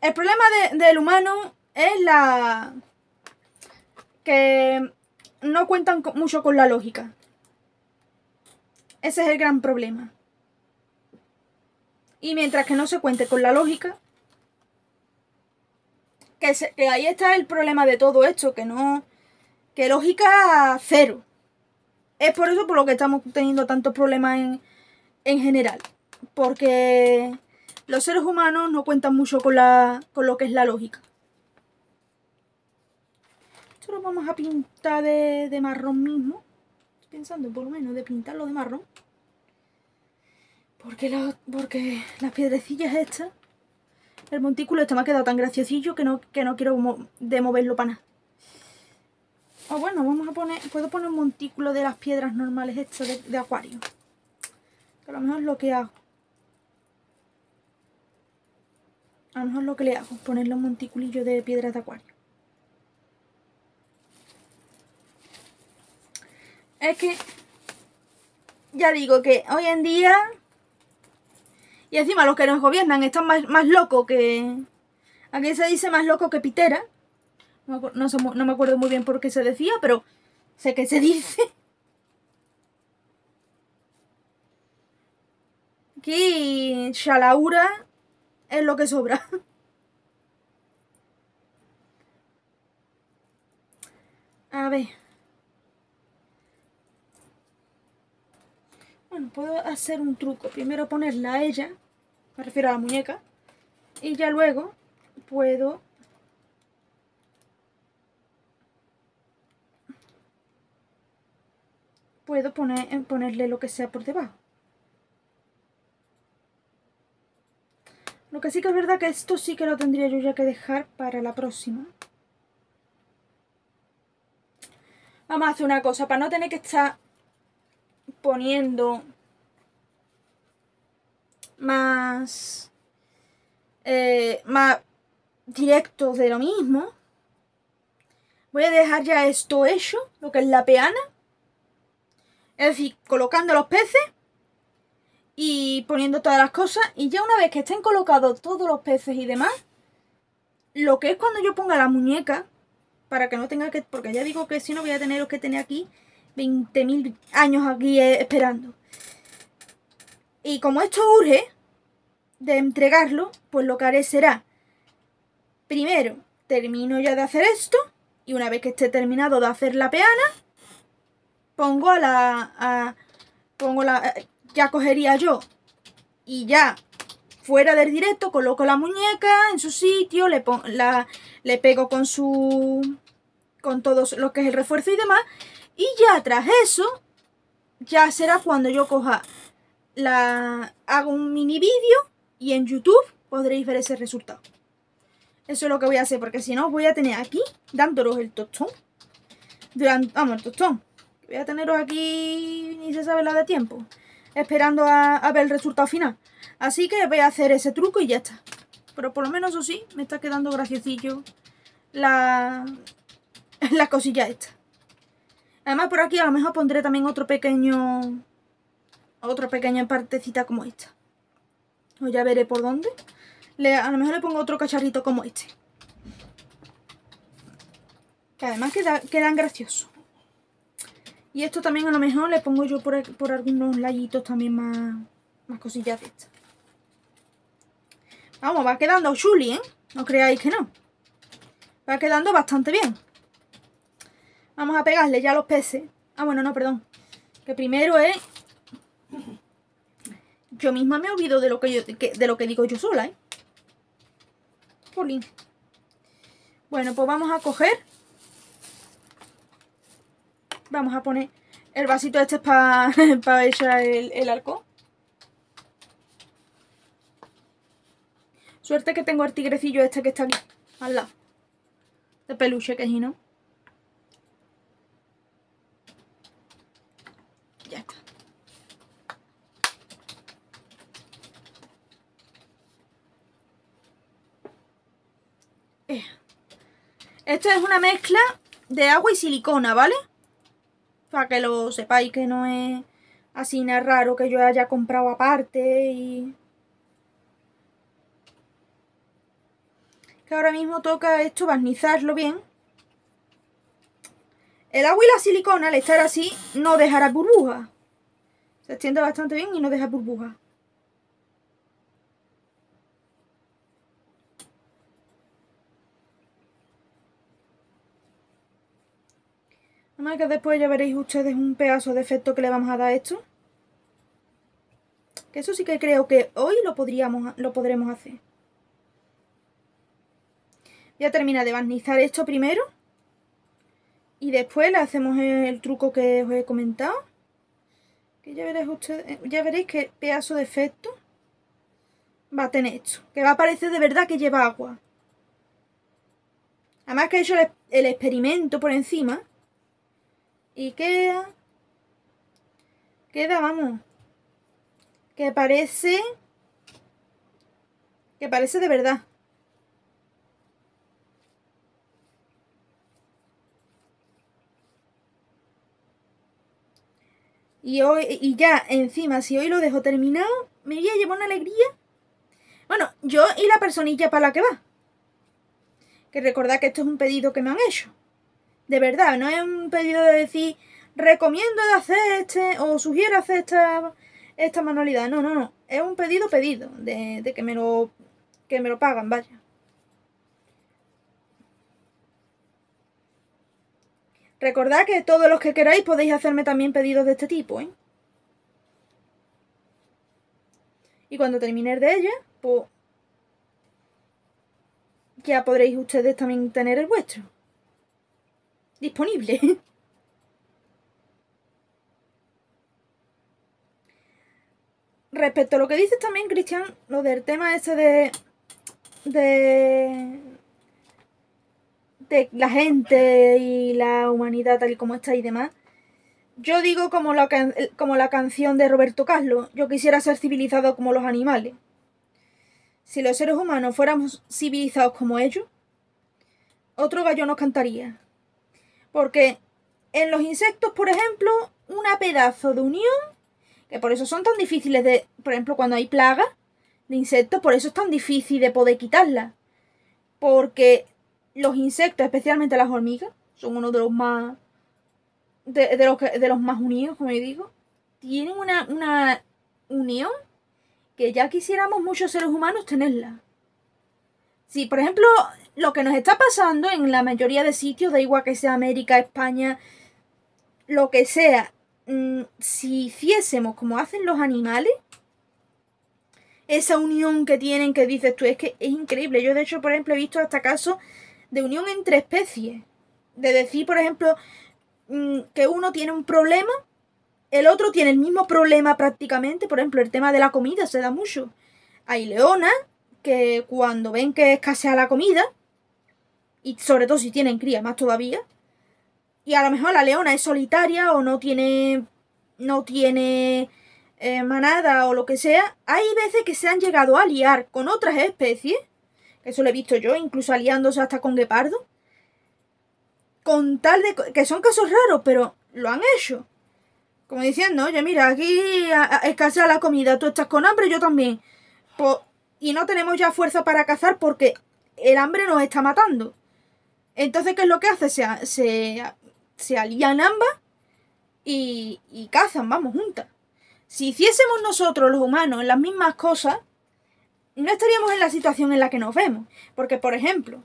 el problema del humano es la... que no cuentan mucho con la lógica. Ese es el gran problema. Y mientras que no se cuente con la lógica, que, que ahí está el problema de todo esto, que no... que lógica cero. Es por eso por lo que estamos teniendo tantos problemas en, en general, porque los seres humanos no cuentan mucho con, la, lo que es la lógica. Esto lo vamos a pintar de, marrón mismo. Estoy pensando por lo menos de pintarlo de marrón. Porque, porque las piedrecillas estas, el montículo este me ha quedado tan graciosillo que no, que no quiero de moverlo para nada. O ah, bueno, vamos a poner, puedo poner un montículo de las piedras normales estas de acuario a lo mejor lo que hago. A lo mejor lo que le hago es ponerle un monticulillo de piedras de acuario. Es que, ya digo que hoy en día, y encima los que nos gobiernan están más, más locos que... Aquí se dice más loco que pitera. no, no me acuerdo muy bien por qué se decía, pero sé que se dice. Aquí Shalaura es lo que sobra. A ver. Bueno, puedo hacer un truco. Primero ponerla a ella, me refiero a la muñeca, y ya luego puedo... Puedo poner, ponerle lo que sea por debajo. Lo que sí que es verdad que esto sí que lo tendría yo ya que dejar para la próxima. Vamos a hacer una cosa, para no tener que estar poniendo más, eh, más directos de lo mismo. Voy a dejar ya esto hecho, lo que es la peana. Es decir, colocando los peces y poniendo todas las cosas. Y ya una vez que estén colocados todos los peces y demás, lo que es cuando yo ponga la muñeca, para que no tenga que... Porque ya digo que si no voy a tener que tener aquí 20.000 años aquí eh, esperando. Y como esto urge de entregarlo, pues lo que haré será, primero, termino ya de hacer esto, y una vez que esté terminado de hacer la peana, pongo a la... pongo la ya cogería yo y ya fuera del directo coloco la muñeca en su sitio, le, le pego con su con todo lo que es el refuerzo y demás y ya tras eso ya será cuando yo coja la hago un mini vídeo y en YouTube podréis ver ese resultado. Eso es lo que voy a hacer porque si no voy a tener aquí dándolos el tostón. Durante, vamos, el tostón. Voy a teneros aquí ni se sabe la de tiempo esperando a, ver el resultado final. Así que voy a hacer ese truco y ya está. Pero por lo menos eso sí, me está quedando graciosillo la, la cosilla esta. Además por aquí a lo mejor pondré también otro pequeño... Otra pequeña partecita como esta. O ya veré por dónde. Le, a lo mejor le pongo otro cacharrito como este. Que además queda, quedan graciosos. Y esto también a lo mejor le pongo yo por, por algunos layitos también más, más cosillas de estas. Vamos, va quedando chuli, ¿eh? No creáis que no. Va quedando bastante bien. Vamos a pegarle ya los peces. Ah, bueno, no, perdón. Que primero es... Yo misma me olvido de lo que, yo, de lo que digo yo sola, ¿eh? Jolín. Bueno, pues vamos a coger Vamos a poner el vasito este para echar el, el alcohol. Suerte que tengo el tigrecillo este que está aquí, al lado. De peluche que es, ¿no? Ya está. Eh. Esto es una mezcla de agua y silicona, ¿vale? vale para que lo sepáis que no es así nada raro que yo haya comprado aparte y... Que ahora mismo toca esto barnizarlo bien. El agua y la silicona al estar así no dejará burbujas. Se extiende bastante bien y no deja burbujas. que después ya veréis ustedes un pedazo de efecto que le vamos a dar a esto. Que eso sí que creo que hoy lo, podríamos, lo podremos hacer. Voy a terminar de barnizar esto primero. Y después le hacemos el truco que os he comentado. Que ya veréis, que eh, ya veréis pedazo de efecto va a tener esto. Que va a parecer de verdad que lleva agua. Además que he hecho el experimento por encima. Y queda, queda, vamos, que parece, que parece de verdad. Y, hoy, y ya, encima, si hoy lo dejo terminado, me voy a llevar una alegría. Bueno, yo y la personilla para la que va. Que recordad que esto es un pedido que me han hecho de verdad, no es un pedido de decir recomiendo de hacer este o sugiero hacer esta, esta manualidad. No, no, no. Es un pedido pedido de, que me lo que me lo pagan, vaya. Recordad que todos los que queráis podéis hacerme también pedidos de este tipo, ¿eh? Y cuando terminéis de ella, pues ya podréis ustedes también tener el vuestro disponible. Respecto a lo que dices también, Cristian, lo del tema ese de... de... de la gente y la humanidad tal y como está y demás. Yo digo como la, como la canción de Roberto Carlos, yo quisiera ser civilizado como los animales. Si los seres humanos fuéramos civilizados como ellos, otro gallo nos cantaría. Porque en los insectos, por ejemplo, una pedazo de unión, que por eso son tan difíciles de, por ejemplo, cuando hay plagas de insectos, por eso es tan difícil de poder quitarla. Porque los insectos, especialmente las hormigas, son uno de los más de, los, más unidos, como yo digo, tienen una, una unión que ya quisiéramos muchos seres humanos tenerla. Si, por ejemplo, lo que nos está pasando en la mayoría de sitios, da igual que sea América, España, lo que sea, mm, si hiciésemos como hacen los animales, esa unión que tienen que dices tú, es que es increíble. Yo de hecho, por ejemplo, he visto hasta casos de unión entre especies. De decir, por ejemplo, mm, que uno tiene un problema, el otro tiene el mismo problema prácticamente. Por ejemplo, el tema de la comida se da mucho. Hay leonas que cuando ven que escasea la comida, y sobre todo si tienen crías, más todavía. Y a lo mejor la leona es solitaria o no tiene. no tiene. Eh, manada o lo que sea. Hay veces que se han llegado a liar con otras especies. Que eso lo he visto yo, incluso aliándose hasta con guepardo. Con tal de. que son casos raros, pero lo han hecho. Como diciendo, oye, mira, aquí escasea la comida, tú estás con hambre, yo también. y no tenemos ya fuerza para cazar porque el hambre nos está matando. Entonces, ¿qué es lo que hace? Se, se, alían ambas y, y cazan, vamos, juntas. Si hiciésemos nosotros, los humanos, las mismas cosas, no estaríamos en la situación en la que nos vemos. Porque, por ejemplo,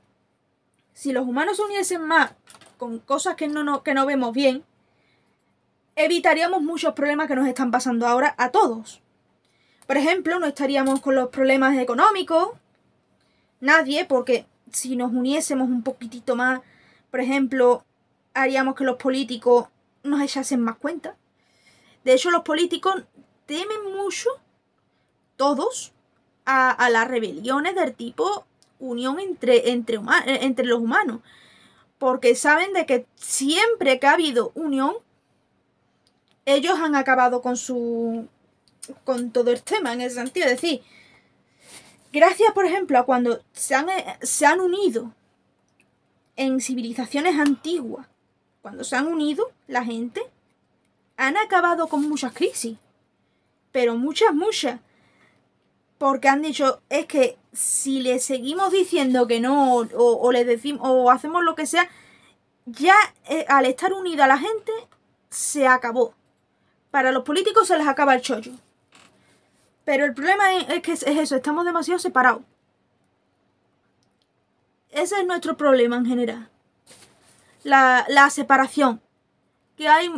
si los humanos se uniesen más con cosas que no, que no vemos bien, evitaríamos muchos problemas que nos están pasando ahora a todos. Por ejemplo, no estaríamos con los problemas económicos, nadie, porque si nos uniésemos un poquitito más, por ejemplo, haríamos que los políticos nos echasen más cuenta. De hecho, los políticos temen mucho, todos, a, las rebeliones del tipo unión entre, entre, eh, entre los humanos. Porque saben de que siempre que ha habido unión, ellos han acabado con su. con todo el tema en ese sentido. Es decir, Gracias, por ejemplo, a cuando eh, se han, unido en civilizaciones antiguas, cuando se han unido la gente, han acabado con muchas crisis. Pero muchas, muchas. Porque han dicho, es que si le seguimos diciendo que no, o, o decimos, o hacemos lo que sea, ya eh, al estar unida la gente, se acabó. Para los políticos se les acaba el chollo. Pero el problema es, que es, eso, estamos demasiado separados. Ese es nuestro problema en general. La, separación. Que hay,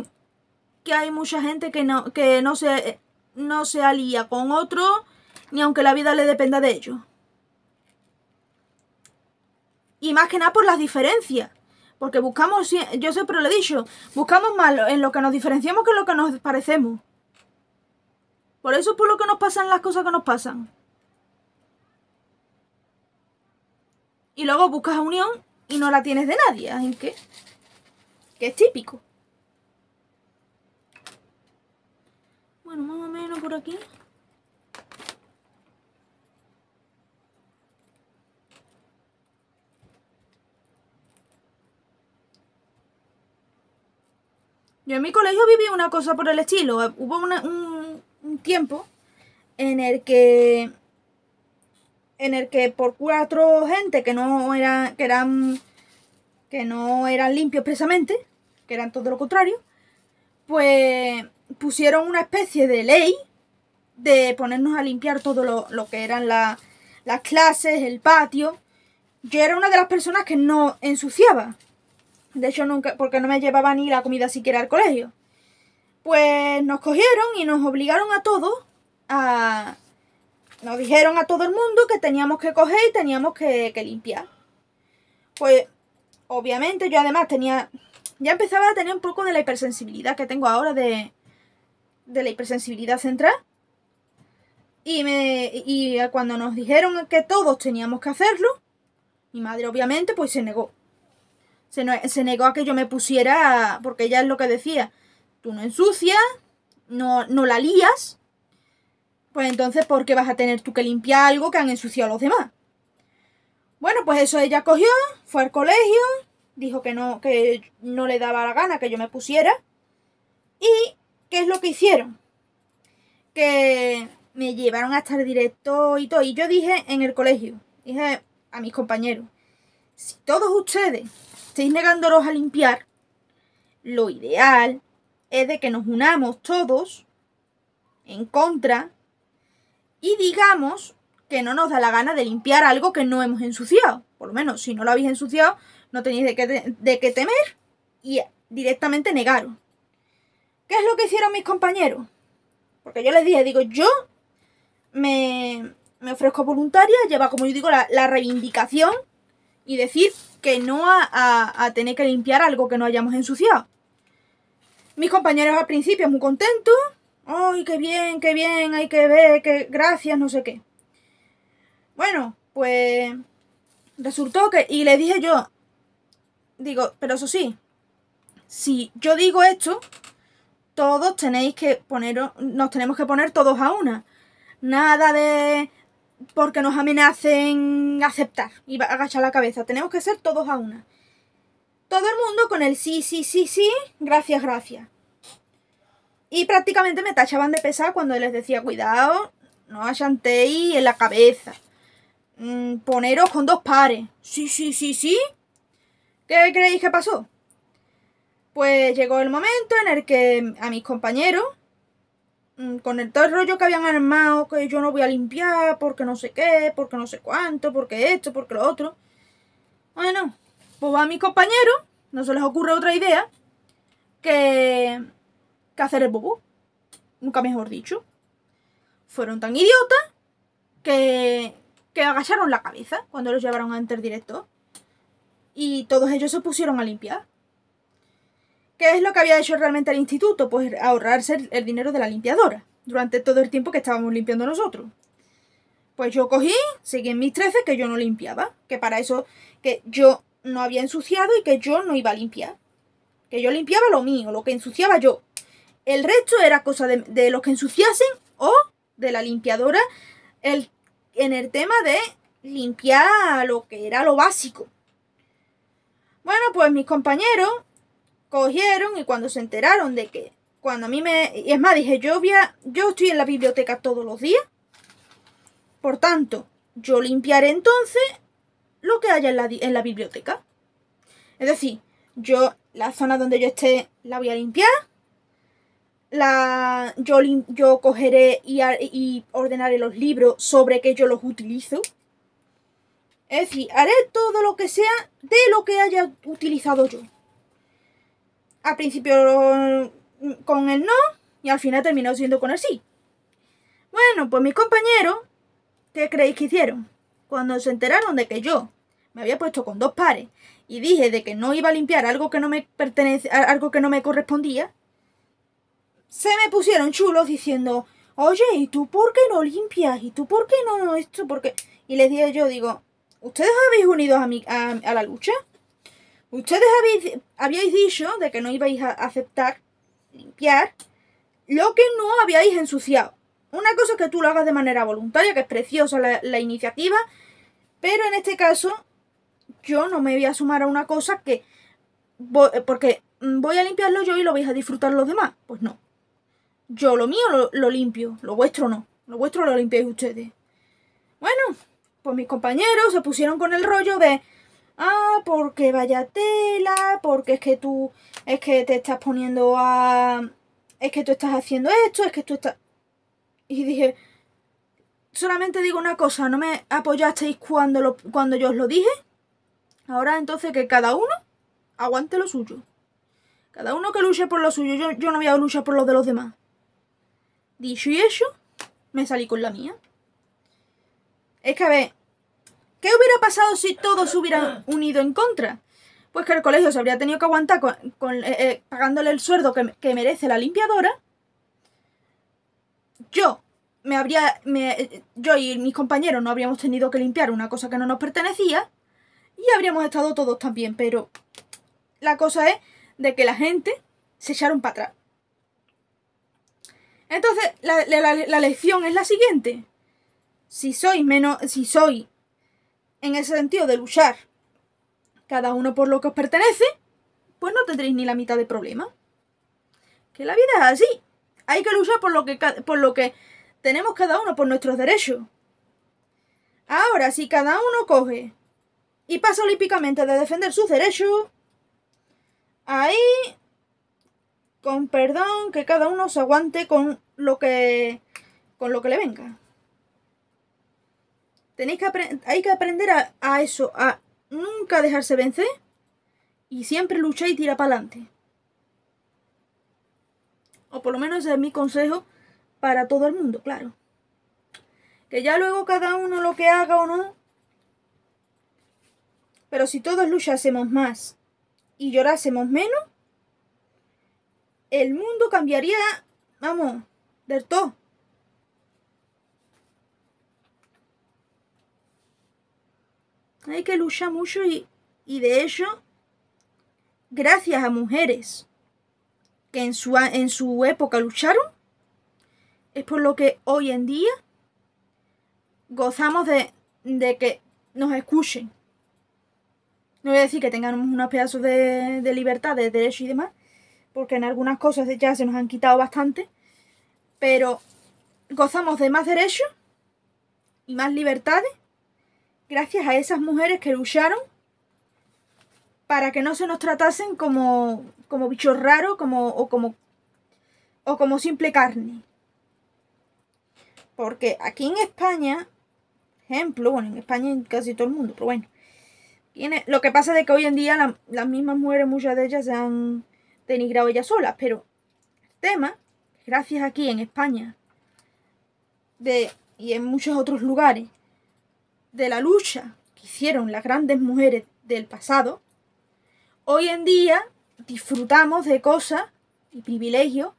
que hay mucha gente que no, que no se, no se alía con otro, ni aunque la vida le dependa de ellos. Y más que nada por las diferencias. Porque buscamos, yo siempre lo he dicho, buscamos más en lo que nos diferenciamos que en lo que nos parecemos. Por eso es por lo que nos pasan las cosas que nos pasan. Y luego buscas unión y no la tienes de nadie. ¿En qué? Que es típico. Bueno, más o menos por aquí. Yo en mi colegio viví una cosa por el estilo. Hubo un, un tiempo en el que en el que por cuatro gente que no eran que eran que no eran limpios precisamente que eran todo lo contrario pues pusieron una especie de ley de ponernos a limpiar todo lo, que eran las clases el patio yo era una de las personas que no ensuciaba de hecho nunca porque no me llevaba ni la comida siquiera al colegio pues nos cogieron y nos obligaron a todos a... Nos dijeron a todo el mundo que teníamos que coger y teníamos que, limpiar. Pues obviamente yo además tenía... Ya empezaba a tener un poco de la hipersensibilidad que tengo ahora de, de la hipersensibilidad central. Y, me, y cuando nos dijeron que todos teníamos que hacerlo, mi madre obviamente pues se negó. Se, se, negó a que yo me pusiera, porque ella es lo que decía, tú no ensucias, no, no la lías, pues entonces ¿por qué vas a tener tú que limpiar algo que han ensuciado los demás? Bueno, pues eso ella cogió, fue al colegio, dijo que no, que no le daba la gana que yo me pusiera. ¿Y qué es lo que hicieron? Que me llevaron a estar directo y todo. Y yo dije en el colegio, dije a mis compañeros, si todos ustedes estáis negándolos a limpiar, lo ideal es de que nos unamos todos en contra y digamos que no nos da la gana de limpiar algo que no hemos ensuciado. Por lo menos, si no lo habéis ensuciado, no tenéis de qué, temer y directamente negaros. ¿Qué es lo que hicieron mis compañeros? Porque yo les dije, digo, yo me, ofrezco voluntaria, lleva, como yo digo, la, reivindicación y decir que no a, a tener que limpiar algo que no hayamos ensuciado. Mis compañeros al principio muy contentos. ¡Ay, qué bien, qué bien! Hay que ver, qué gracias, no sé qué. Bueno, pues resultó que... Y le dije yo, digo, pero eso sí, si yo digo esto, todos tenéis que poneros, nos tenemos que poner todos a una. Nada de porque nos amenacen aceptar y agachar la cabeza. Tenemos que ser todos a una. Todo el mundo con el sí, sí, sí, sí, gracias, gracias. Y prácticamente me tachaban de pesar cuando les decía, cuidado, no achantéis en la cabeza. Mm, poneros con dos pares. Sí, sí, sí, sí. ¿Qué creéis que pasó? Pues llegó el momento en el que a mis compañeros, mm, con el todo el rollo que habían armado, que yo no voy a limpiar, porque no sé qué, porque no sé cuánto, porque esto, porque lo otro. Bueno, pues a mis compañeros, no se les ocurre otra idea que, hacer el bobo. Nunca mejor dicho. Fueron tan idiotas que, que agacharon la cabeza cuando los llevaron a Enter Director. Y todos ellos se pusieron a limpiar. ¿Qué es lo que había hecho realmente el instituto? Pues ahorrarse el dinero de la limpiadora durante todo el tiempo que estábamos limpiando nosotros. Pues yo cogí, seguí en mis 13 que yo no limpiaba, que para eso, que yo no había ensuciado y que yo no iba a limpiar. Que yo limpiaba lo mío, lo que ensuciaba yo. El resto era cosa de, los que ensuciasen o de la limpiadora el, en el tema de limpiar lo que era lo básico. Bueno, pues mis compañeros cogieron y cuando se enteraron de que cuando a mí me... es más, dije, yo, yo estoy en la biblioteca todos los días. Por tanto, yo limpiaré entonces lo que haya en la, biblioteca. Es decir, yo la zona donde yo esté la voy a limpiar. La, yo, yo cogeré y, ordenaré los libros sobre que yo los utilizo. Es decir, haré todo lo que sea de lo que haya utilizado yo. Al principio mm, con el no y al final terminó siendo con el sí. Bueno, pues mis compañeros, ¿qué creéis que hicieron? Cuando se enteraron de que yo me había puesto con dos pares y dije de que no iba a limpiar algo que no me pertenece, algo que no me correspondía, se me pusieron chulos diciendo, oye, ¿y tú por qué no limpias? ¿Y tú por qué no, esto? Y les dije yo, digo, ¿ustedes habéis unido a, mi, a, la lucha? ¿Ustedes habéis, habíais dicho de que no ibais a aceptar limpiar lo que no habíais ensuciado? Una cosa es que tú lo hagas de manera voluntaria, que es preciosa la iniciativa, pero en este caso, yo no me voy a sumar a una cosa que... porque voy a limpiarlo yo y lo vais a disfrutar los demás. Pues no. Yo lo mío lo, limpio, lo vuestro no. Lo vuestro lo limpiáis ustedes. Bueno, pues mis compañeros se pusieron con el rollo de... Ah, porque vaya tela, porque es que tú, es que te estás poniendo a... Es que tú estás haciendo esto, es que tú estás... Y dije, solamente digo una cosa, no me apoyasteis cuando, cuando yo os lo dije. Ahora entonces que cada uno aguante lo suyo. Cada uno que luche por lo suyo, yo, no voy a luchar por lo de los demás. Dicho y hecho, me salí con la mía. Es que a ver, ¿qué hubiera pasado si todos hubieran unido en contra? Pues que el colegio se habría tenido que aguantar con, eh, eh, pagándole el sueldo que, que merece la limpiadora. Yo me habría, yo y mis compañeros no habríamos tenido que limpiar una cosa que no nos pertenecía y habríamos estado todos también, pero la cosa es de que la gente se echaron para atrás. Entonces, la, lección es la siguiente. Si sois menos, si soy en ese sentido de luchar cada uno por lo que os pertenece, pues no tendréis ni la mitad de problema. Que la vida es así. Hay que luchar por lo que, por lo que tenemos cada uno por nuestros derechos. Ahora, si cada uno coge y pasa olímpicamente de defender sus derechos, ahí, con perdón, que cada uno se aguante con lo que, con lo que le venga. Tenéis que hay que aprender a, eso, a nunca dejarse vencer y siempre luchar y tirar para adelante. O por lo menos ese es mi consejo para todo el mundo, claro. Que ya luego cada uno lo que haga o no. Pero si todos luchásemos más y llorásemos menos, el mundo cambiaría, vamos, del todo. Hay que luchar mucho y, de hecho, gracias a mujeres que en su, en su época lucharon, es por lo que hoy en día gozamos de, que nos escuchen. No voy a decir que tengamos unos pedazos de, libertad, de derecho y demás, porque en algunas cosas ya se nos han quitado bastante, pero gozamos de más derechos y más libertades gracias a esas mujeres que lucharon para que no se nos tratasen como, como bichos raros como, o, como, o como simple carne. Porque aquí en España, ejemplo, bueno, en España en casi todo el mundo, pero bueno. Tiene, lo que pasa es que hoy en día las mismas mujeres, muchas de ellas se han denigrado ellas solas, pero el tema, gracias aquí en España de, y en muchos otros lugares, de la lucha que hicieron las grandes mujeres del pasado, hoy en día disfrutamos de cosas y privilegios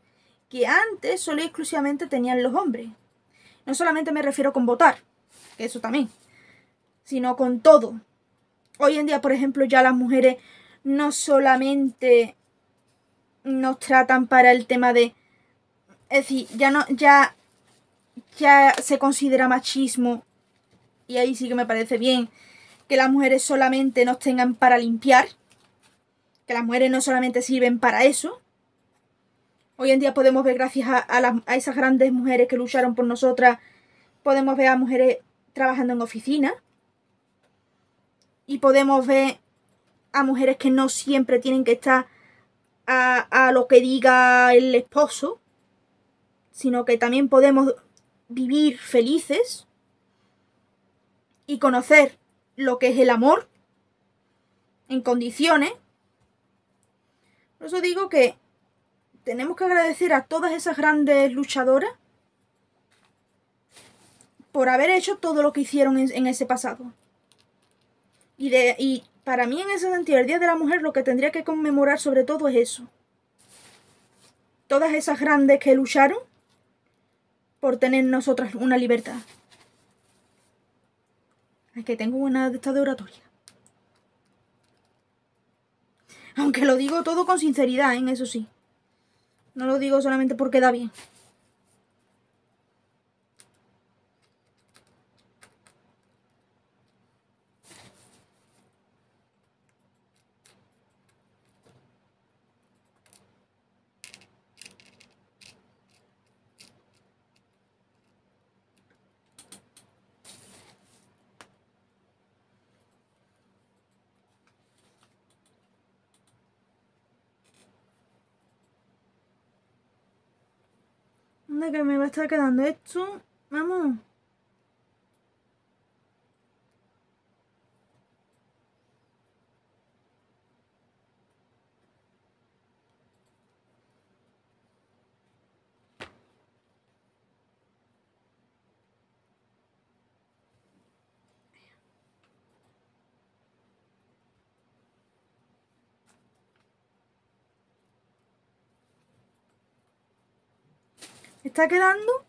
que antes solo y exclusivamente tenían los hombres. No solamente me refiero con votar, que eso también, sino con todo. Hoy en día, por ejemplo, ya las mujeres no solamente nos tratan para el tema de es decir, ya no ya ya se considera machismo y ahí sí que me parece bien que las mujeres solamente nos tengan para limpiar, que las mujeres no solamente sirven para eso, Hoy en día podemos ver, gracias a, esas grandes mujeres que lucharon por nosotras, podemos ver a mujeres trabajando en oficinas. Y podemos ver a mujeres que no siempre tienen que estar a, a lo que diga el esposo, sino que también podemos vivir felices y conocer lo que es el amor en condiciones. Por eso digo que tenemos que agradecer a todas esas grandes luchadoras por haber hecho todo lo que hicieron en, ese pasado. Y, para mí en ese sentido, el Día de la Mujer lo que tendría que conmemorar sobre todo es eso. Todas esas grandes que lucharon por tener nosotras una libertad. Es que tengo una de esta de oratoria. Aunque lo digo todo con sinceridad, ¿eh? en eso sí. No lo digo solamente porque da bien. que me va a estar quedando esto. Vamos. está quedando.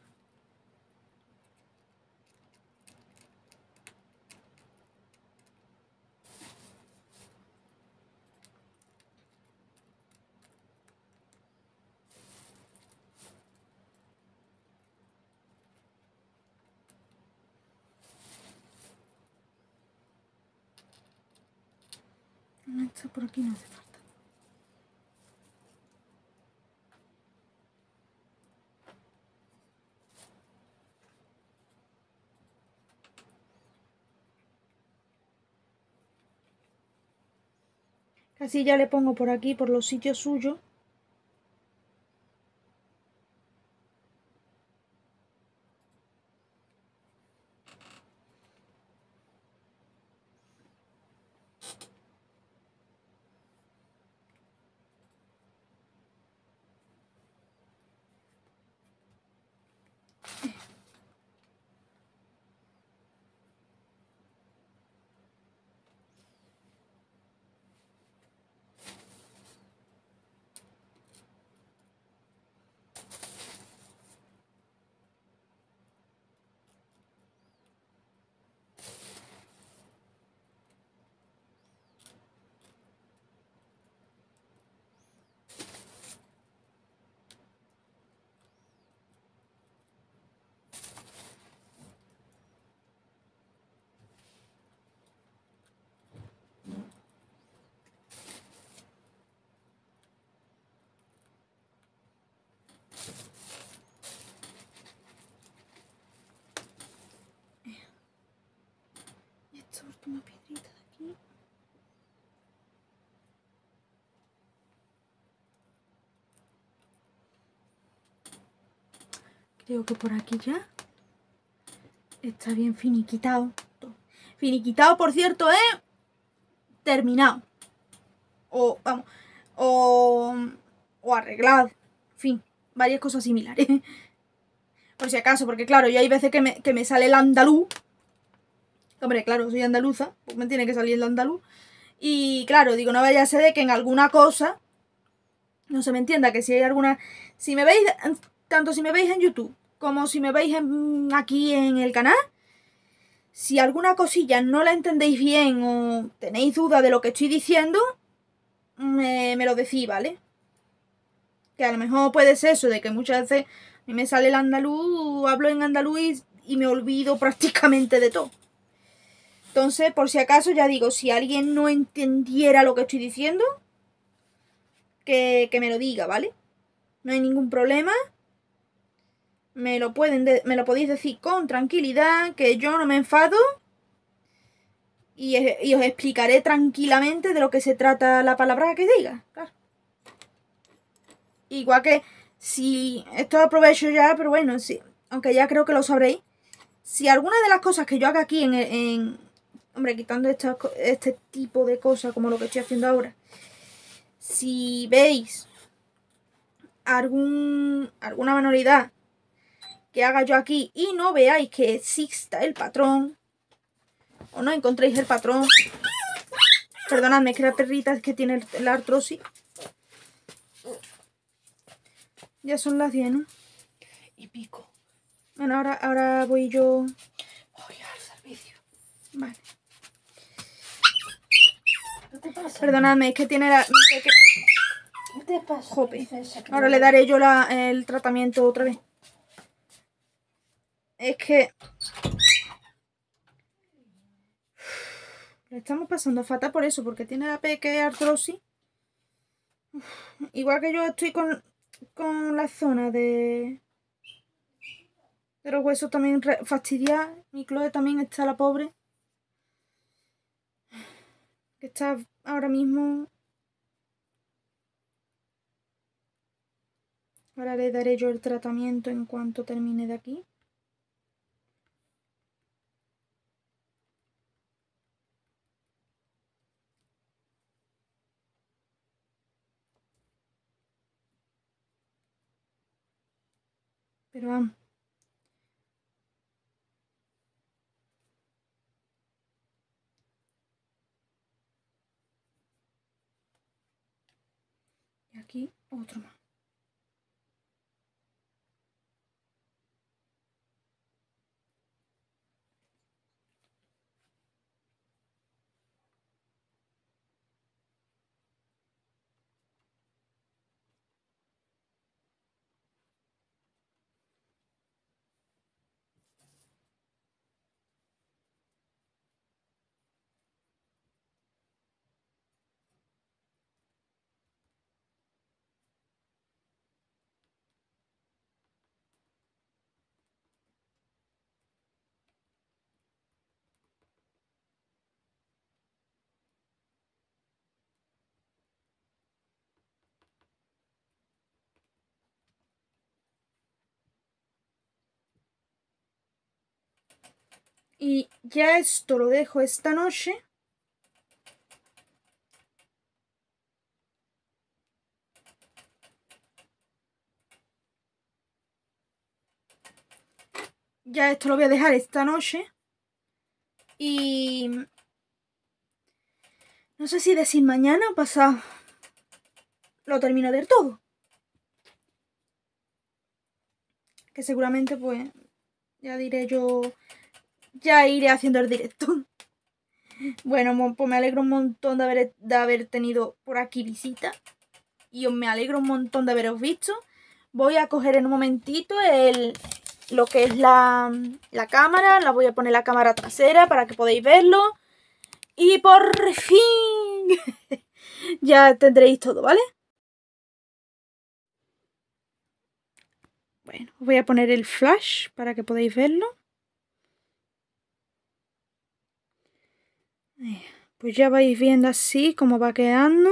Esto por aquí no se Así ya le pongo por aquí, por los sitios suyos, una piedrita de aquí. Creo que por aquí ya está bien finiquitado. Finiquitado, por cierto, ¿eh? Terminado. O, vamos, o, arreglado. En fin, varias cosas similares. Por si acaso, porque claro, yo hay veces que me, que me sale el andaluz Hombre, claro, soy andaluza, pues me tiene que salir el andaluz. Y claro, digo, no vaya a ser de que en alguna cosa, no se me entienda, que si hay alguna... Si me veis, tanto si me veis en YouTube como si me veis aquí en el canal, si alguna cosilla no la entendéis bien o tenéis duda de lo que estoy diciendo, me, lo decís, ¿vale? Que a lo mejor puede ser eso, de que muchas veces a mí me sale el andaluz, hablo en andaluz y me olvido prácticamente de todo. Entonces, por si acaso, ya digo, si alguien no entendiera lo que estoy diciendo, que, me lo diga, ¿vale? No hay ningún problema. Me lo, pueden me lo podéis decir con tranquilidad, que yo no me enfado. Y, os explicaré tranquilamente de lo que se trata la palabra que diga. Igual que si esto aprovecho ya, pero bueno, sí, aunque ya creo que lo sabréis. Si alguna de las cosas que yo haga aquí en, hombre, quitando este tipo de cosas como lo que estoy haciendo ahora, si veis algún, alguna manualidad que haga yo aquí y no veáis que exista el patrón, o no encontréis el patrón, perdonadme, es que la perrita es que tiene la artrosis. Ya son las 10, ¿no? Y pico. Bueno, ahora, ahora voy yo... Voy al servicio. Vale. Perdonadme, es que tiene la... ¿Qué Jope. Ahora le daré yo el tratamiento otra vez. Es que... Le estamos pasando fatal por eso, porque tiene la pequeña artrosis. igual que yo estoy con, con la zona de, de los huesos también fastidiar. Mi Chloe también está la pobre está ahora mismo. Ahora le daré yo el tratamiento en cuanto termine de aquí. Pero vamos. aquí otro más Y ya esto lo dejo esta noche. Ya esto lo voy a dejar esta noche. Y... No sé si decir mañana o pasado. Lo termino del todo. Que seguramente pues ya diré yo ya iré haciendo el directo. Bueno, pues me alegro un montón de haber, de haber tenido por aquí visita. Y me alegro un montón de haberos visto. Voy a coger en un momentito el, lo que es la, la cámara. La voy a poner la cámara trasera para que podáis verlo. Y por fin ya tendréis todo, ¿vale? Bueno, voy a poner el flash para que podáis verlo. Pues ya vais viendo así como va quedando.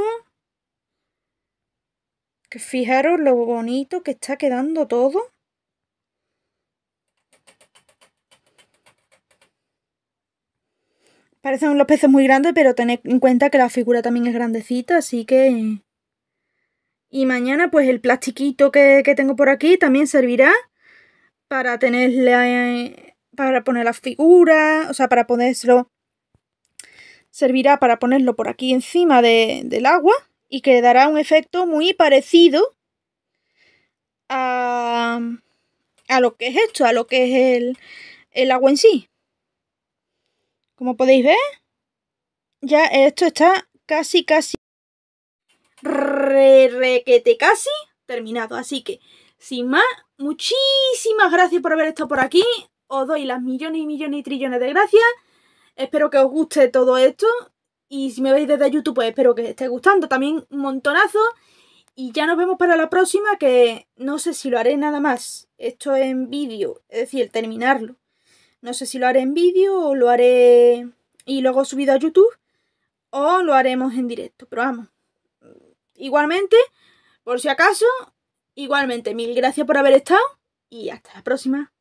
Que fijaros lo bonito que está quedando todo. Parecen unos peces muy grandes, pero tened en cuenta que la figura también es grandecita, así que... Y mañana pues el plastiquito que, tengo por aquí también servirá para eh, para poner la figura, o sea, para ponérselo servirá para ponerlo por aquí encima del agua y que dará un efecto muy parecido a, a lo que es esto, a lo que es el, el agua en sí. Como podéis ver, ya esto está casi, casi, re, re casi terminado. Así que, sin más, muchísimas gracias por haber estado por aquí. Os doy las millones y millones y trillones de gracias. Espero que os guste todo esto. Y si me veis desde YouTube, pues espero que os esté gustando también un montonazo. Y ya nos vemos para la próxima, que no sé si lo haré nada más. Esto en vídeo, es decir, terminarlo. No sé si lo haré en vídeo o lo haré y luego subido a YouTube o lo haremos en directo. Pero vamos, igualmente, por si acaso, igualmente, mil gracias por haber estado y hasta la próxima.